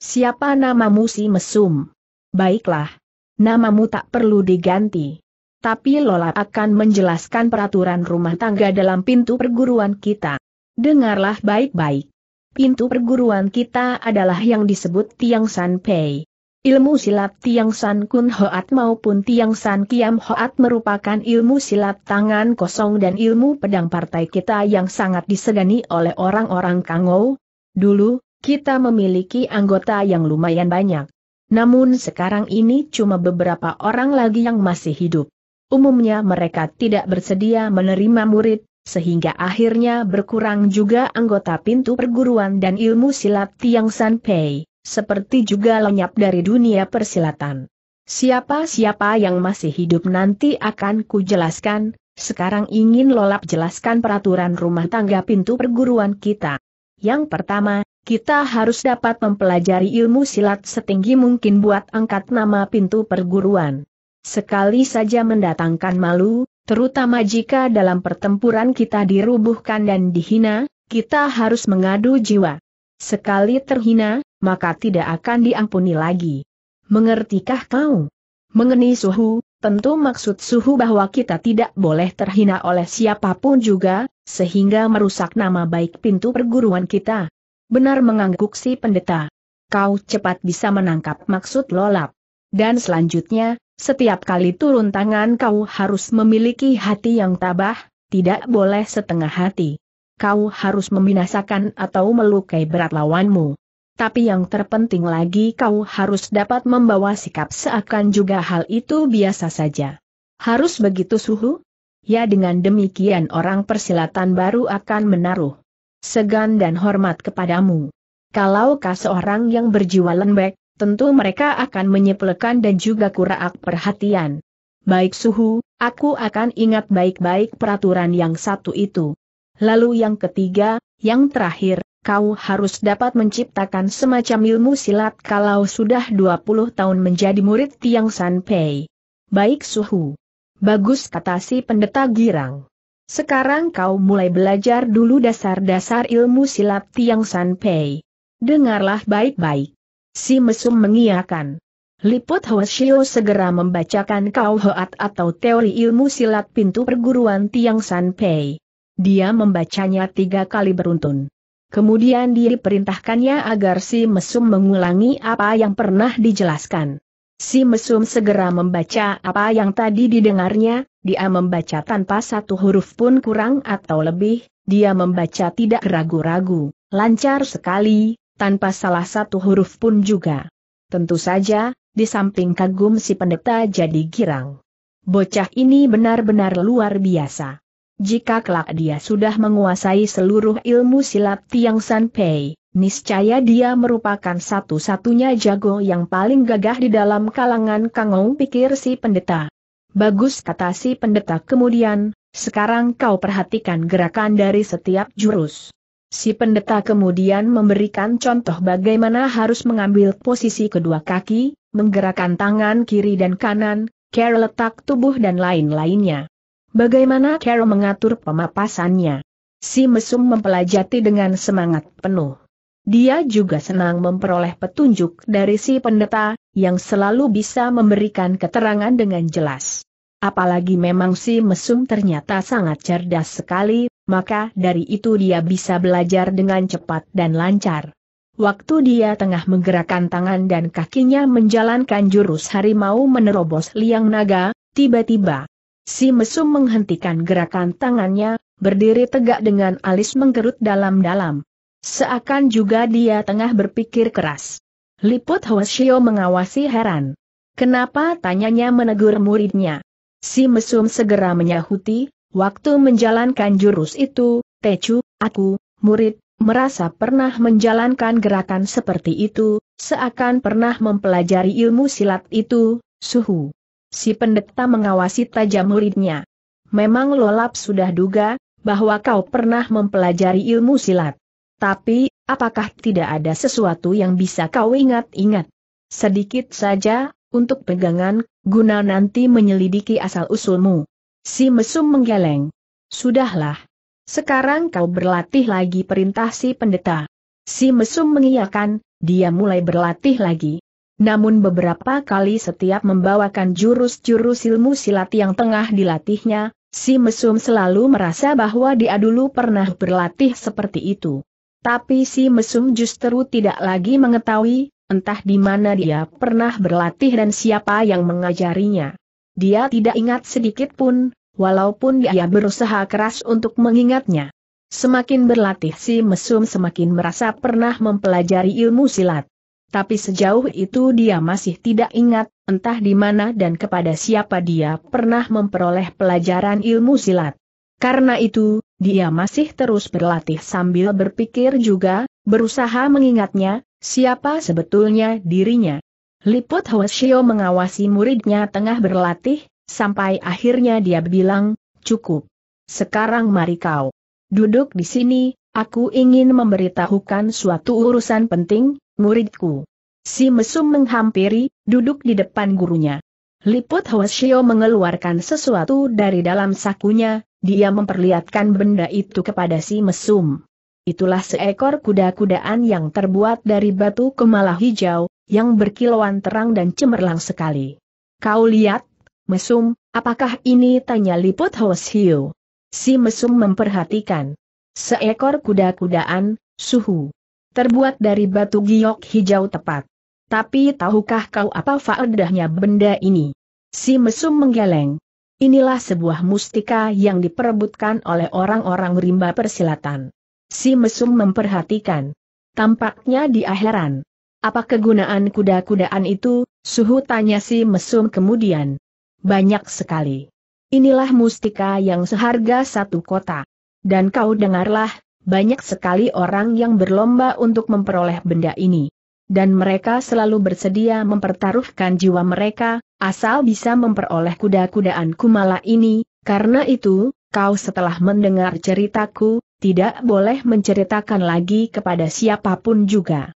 Siapa namamu si mesum? Baiklah. Namamu tak perlu diganti tapi Lola akan menjelaskan peraturan rumah tangga dalam pintu perguruan kita. Dengarlah baik-baik. Pintu perguruan kita adalah yang disebut Tiang San Pei. Ilmu silat Tiang San Kun Hoat maupun Tiang San Kiam Hoat merupakan ilmu silat tangan kosong dan ilmu pedang partai kita yang sangat disegani oleh orang-orang Kangou. Dulu, kita memiliki anggota yang lumayan banyak. Namun sekarang ini cuma beberapa orang lagi yang masih hidup. Umumnya mereka tidak bersedia menerima murid, sehingga akhirnya berkurang juga anggota pintu perguruan dan ilmu silat Tiang San Pei, seperti juga lenyap dari dunia persilatan. Siapa-siapa yang masih hidup nanti akan kujelaskan, sekarang ingin Lolap jelaskan peraturan rumah tangga pintu perguruan kita. Yang pertama, kita harus dapat mempelajari ilmu silat setinggi mungkin buat angkat nama pintu perguruan. Sekali saja mendatangkan malu, terutama jika dalam pertempuran kita dirubuhkan dan dihina, kita harus mengadu jiwa. Sekali terhina, maka tidak akan diampuni lagi. Mengertikah kau? Mengenai suhu, tentu maksud suhu bahwa kita tidak boleh terhina oleh siapapun juga, sehingga merusak nama baik pintu perguruan kita. Benar mengangguk si pendeta. Kau cepat bisa menangkap maksud lolap. Dan selanjutnya, setiap kali turun tangan kau harus memiliki hati yang tabah, tidak boleh setengah hati. Kau harus membinasakan atau melukai berat lawanmu. Tapi yang terpenting lagi kau harus dapat membawa sikap seakan juga hal itu biasa saja. Harus begitu suhu? Ya dengan demikian orang persilatan baru akan menaruh segan dan hormat kepadamu. Kalau kau seorang yang berjiwa lembek, tentu mereka akan menyepelekan dan juga kurang perhatian. Baik suhu, aku akan ingat baik-baik peraturan yang satu itu. Lalu yang ketiga, yang terakhir, kau harus dapat menciptakan semacam ilmu silat kalau sudah 20 tahun menjadi murid Tiang Sanpei. Baik suhu. Bagus kata si pendeta girang. Sekarang kau mulai belajar dulu dasar-dasar ilmu silat Tiang Sanpei. Dengarlah baik-baik. Si mesum mengiakan. Liput Hoshio segera membacakan Kau Hoat atau teori ilmu silat pintu perguruan Tiang San Pei. Dia membacanya tiga kali beruntun. Kemudian diperintahkannya agar si mesum mengulangi apa yang pernah dijelaskan. Si mesum segera membaca apa yang tadi didengarnya, dia membaca tanpa satu huruf pun kurang atau lebih, dia membaca tidak ragu-ragu, lancar sekali, tanpa salah satu huruf pun juga. Tentu saja, di samping kagum si pendeta jadi girang. Bocah ini benar-benar luar biasa. Jika kelak dia sudah menguasai seluruh ilmu silat Tiang San Pei, niscaya dia merupakan satu-satunya jago yang paling gagah di dalam kalangan Kangong pikir si pendeta. Bagus kata si pendeta kemudian, sekarang kau perhatikan gerakan dari setiap jurus. Si pendeta kemudian memberikan contoh bagaimana harus mengambil posisi kedua kaki, menggerakkan tangan kiri dan kanan, care letak tubuh dan lain-lainnya. Bagaimana care mengatur pemapasannya. Si mesum mempelajati dengan semangat penuh. Dia juga senang memperoleh petunjuk dari si pendeta, yang selalu bisa memberikan keterangan dengan jelas. Apalagi memang si mesum ternyata sangat cerdas sekali, maka dari itu dia bisa belajar dengan cepat dan lancar. Waktu dia tengah menggerakkan tangan dan kakinya menjalankan jurus harimau menerobos liang naga, tiba-tiba si mesum menghentikan gerakan tangannya, berdiri tegak dengan alis menggerut dalam-dalam. Seakan juga dia tengah berpikir keras. Liput Hwasyo mengawasi heran. Kenapa tanyanya menegur muridnya. Si mesum segera menyahuti, Waktu menjalankan jurus itu, Tecu, aku, murid, merasa pernah menjalankan gerakan seperti itu, seakan pernah mempelajari ilmu silat itu, suhu. Si pendeta mengawasi tajam muridnya. Memang Lolap sudah duga, bahwa kau pernah mempelajari ilmu silat. Tapi, apakah tidak ada sesuatu yang bisa kau ingat-ingat? Sedikit saja, untuk pegangan, guna nanti menyelidiki asal-usulmu. Si mesum menggeleng. Sudahlah. Sekarang kau berlatih lagi perintah si pendeta. Si mesum mengiyakan, dia mulai berlatih lagi. Namun beberapa kali setiap membawakan jurus-jurus ilmu silat yang tengah dilatihnya, si mesum selalu merasa bahwa dia dulu pernah berlatih seperti itu. Tapi si mesum justru tidak lagi mengetahui, entah di mana dia pernah berlatih dan siapa yang mengajarinya. Dia tidak ingat sedikit pun, walaupun dia berusaha keras untuk mengingatnya. Semakin berlatih si mesum semakin merasa pernah mempelajari ilmu silat. Tapi sejauh itu dia masih tidak ingat, entah di mana dan kepada siapa dia pernah memperoleh pelajaran ilmu silat. Karena itu, dia masih terus berlatih sambil berpikir juga, berusaha mengingatnya, siapa sebetulnya dirinya. Liput Hoesio mengawasi muridnya tengah berlatih, sampai akhirnya dia bilang, cukup. Sekarang mari kau duduk di sini, aku ingin memberitahukan suatu urusan penting, muridku. Si mesum menghampiri, duduk di depan gurunya. Liput Hoesio mengeluarkan sesuatu dari dalam sakunya, dia memperlihatkan benda itu kepada si mesum. Itulah seekor kuda-kudaan yang terbuat dari batu kemala hijau, yang berkilauan terang dan cemerlang sekali. Kau lihat, mesum, apakah ini tanya liput Hos Hiu. Si mesum memperhatikan. Seekor kuda-kudaan, suhu. Terbuat dari batu giok hijau tepat. Tapi tahukah kau apa faedahnya benda ini? Si mesum menggeleng. Inilah sebuah mustika yang diperebutkan oleh orang-orang rimba persilatan. Si mesum memperhatikan. Tampaknya di akhiran. Apa kegunaan kuda-kudaan itu? Suhu tanya si mesum kemudian. Banyak sekali. Inilah mustika yang seharga satu kota. Dan kau dengarlah, banyak sekali orang yang berlomba untuk memperoleh benda ini. Dan mereka selalu bersedia mempertaruhkan jiwa mereka, asal bisa memperoleh kuda-kudaan kumala ini, karena itu, kau setelah mendengar ceritaku, tidak boleh menceritakan lagi kepada siapapun juga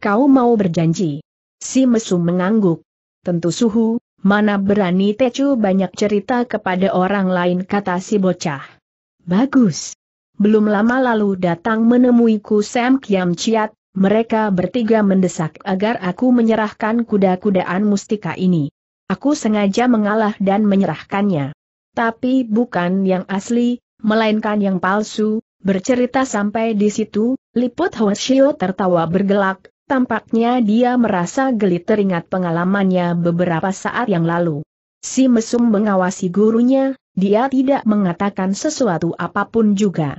kau mau berjanji. Si mesum mengangguk. Tentu suhu, mana berani Tecu banyak cerita kepada orang lain kata si bocah. Bagus. Belum lama lalu datang menemuiku Sam Kiam Chiat, mereka bertiga mendesak agar aku menyerahkan kuda-kudaan mustika ini. Aku sengaja mengalah dan menyerahkannya. Tapi bukan yang asli, melainkan yang palsu, bercerita sampai di situ, liput Hoshio tertawa bergelak, Tampaknya dia merasa geli teringat pengalamannya beberapa saat yang lalu. Si mesum mengawasi gurunya, dia tidak mengatakan sesuatu apapun juga.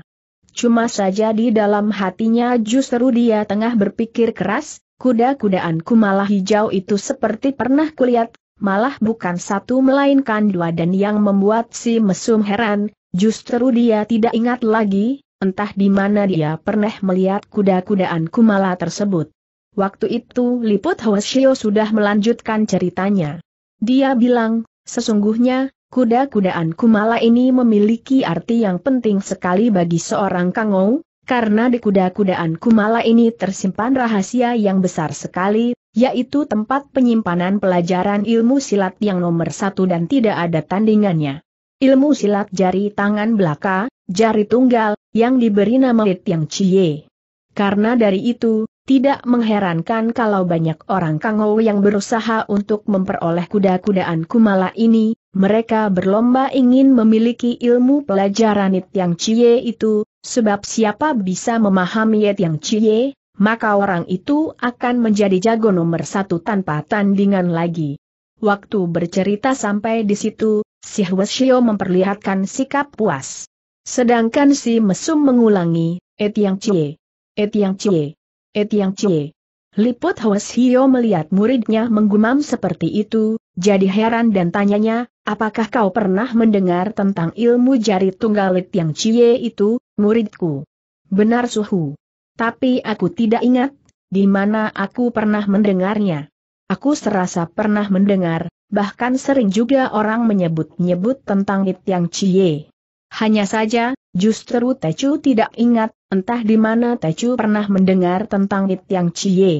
Cuma saja di dalam hatinya justru dia tengah berpikir keras, kuda kudaan malah hijau itu seperti pernah kulihat, malah bukan satu melainkan dua dan yang membuat si mesum heran, justru dia tidak ingat lagi, entah di mana dia pernah melihat kuda kudaan malah tersebut. Waktu itu Liput Hwasyo sudah melanjutkan ceritanya. Dia bilang, sesungguhnya, kuda-kudaan kumala ini memiliki arti yang penting sekali bagi seorang kangou, karena di kuda-kudaan kumala ini tersimpan rahasia yang besar sekali, yaitu tempat penyimpanan pelajaran ilmu silat yang nomor satu dan tidak ada tandingannya. Ilmu silat jari tangan belaka, jari tunggal, yang diberi nama It Yang Cie. Karena dari itu, tidak mengherankan kalau banyak orang kangou yang berusaha untuk memperoleh kuda-kudaan kumala ini, mereka berlomba ingin memiliki ilmu pelajaran It Yang Cie itu, sebab siapa bisa memahami It Yang Cie, maka orang itu akan menjadi jago nomor satu tanpa tandingan lagi. Waktu bercerita sampai di situ, si Hwasyo memperlihatkan sikap puas. Sedangkan si Mesum mengulangi, Et Yang Cie. Et Yang Cie. Etiang Cie. Liput Hwas Hio melihat muridnya menggumam seperti itu, jadi heran dan tanyanya, apakah kau pernah mendengar tentang ilmu jari tunggal Etiang Cie itu, muridku? Benar suhu. Tapi aku tidak ingat, di mana aku pernah mendengarnya. Aku serasa pernah mendengar, bahkan sering juga orang menyebut-nyebut tentang Itiang Cie. Hanya saja, Justru Tecu tidak ingat, entah di mana Tecu pernah mendengar tentang It Yang Cie.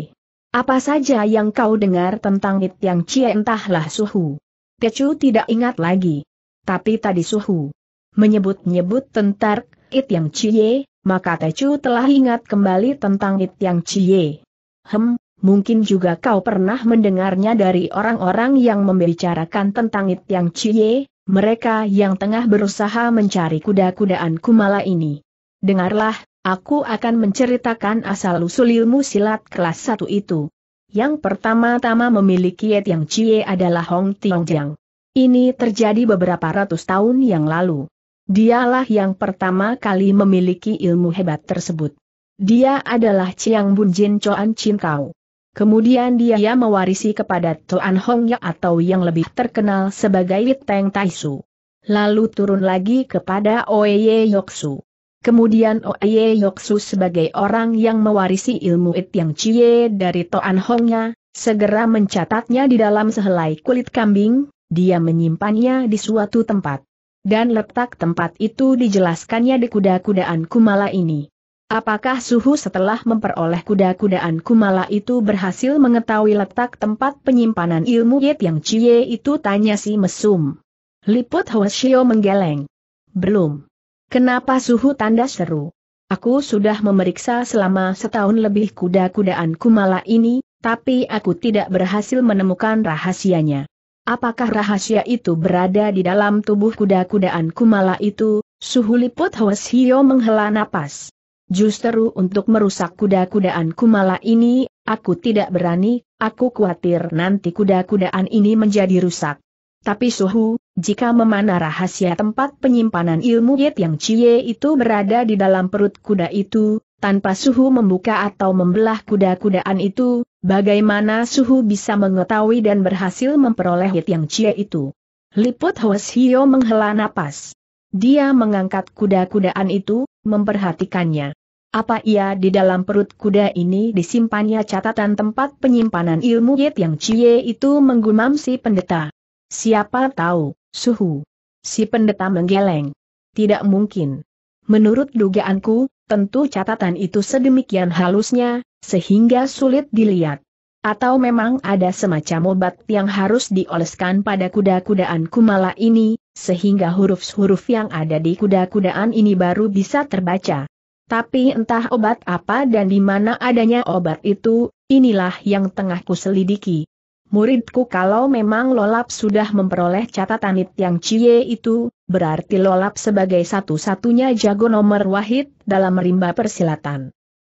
Apa saja yang kau dengar tentang It Yang Cie entahlah suhu. Tecu tidak ingat lagi. Tapi tadi suhu menyebut-nyebut tentang It Yang Cie, maka Tecu telah ingat kembali tentang It Yang Cie. Hem, mungkin juga kau pernah mendengarnya dari orang-orang yang membicarakan tentang It Yang Cie, mereka yang tengah berusaha mencari kuda-kudaan kumala ini. Dengarlah, aku akan menceritakan asal-usul ilmu silat kelas satu itu. Yang pertama-tama memiliki Yet Yang Cie adalah Hong Jiang. Ini terjadi beberapa ratus tahun yang lalu. Dialah yang pertama kali memiliki ilmu hebat tersebut. Dia adalah Chiang Jin Choan Chin Kau. Kemudian dia mewarisi kepada Tuan Hong Ya atau yang lebih terkenal sebagai Teng Taisu. Lalu turun lagi kepada Oye Yoksu. Kemudian Oye Yoksu sebagai orang yang mewarisi ilmu It Yang Cie dari Tuan Hong Ya, segera mencatatnya di dalam sehelai kulit kambing, dia menyimpannya di suatu tempat. Dan letak tempat itu dijelaskannya di kuda-kudaan kumala ini. Apakah suhu setelah memperoleh kuda-kudaan kumala itu berhasil mengetahui letak tempat penyimpanan ilmu Yet Yang Cie itu tanya si mesum. Liput Hwasyo menggeleng. Belum. Kenapa suhu tanda seru? Aku sudah memeriksa selama setahun lebih kuda-kudaan kumala ini, tapi aku tidak berhasil menemukan rahasianya. Apakah rahasia itu berada di dalam tubuh kuda-kudaan kumala itu? Suhu Liput Hwasyo menghela napas. Justru untuk merusak kuda-kudaanku malah ini, aku tidak berani, aku khawatir nanti kuda-kudaan ini menjadi rusak. Tapi suhu, jika memana rahasia tempat penyimpanan ilmu Yet Yang Cie itu berada di dalam perut kuda itu, tanpa suhu membuka atau membelah kuda-kudaan itu, bagaimana suhu bisa mengetahui dan berhasil memperoleh Yet Yang Cie itu? Liput Hwes menghela napas. Dia mengangkat kuda-kudaan itu, memperhatikannya. Apa ia di dalam perut kuda ini disimpannya catatan tempat penyimpanan ilmu Yit yang Cie itu menggumam si pendeta. Siapa tahu, suhu. Si pendeta menggeleng. Tidak mungkin. Menurut dugaanku, tentu catatan itu sedemikian halusnya, sehingga sulit dilihat. Atau memang ada semacam obat yang harus dioleskan pada kuda-kudaan kumala ini, sehingga huruf-huruf yang ada di kuda-kudaan ini baru bisa terbaca. Tapi entah obat apa dan di mana adanya obat itu, inilah yang tengah kuselidiki. Muridku kalau memang Lolap sudah memperoleh catatan it yang cie itu, berarti Lolap sebagai satu-satunya jago nomor wahid dalam rimba persilatan.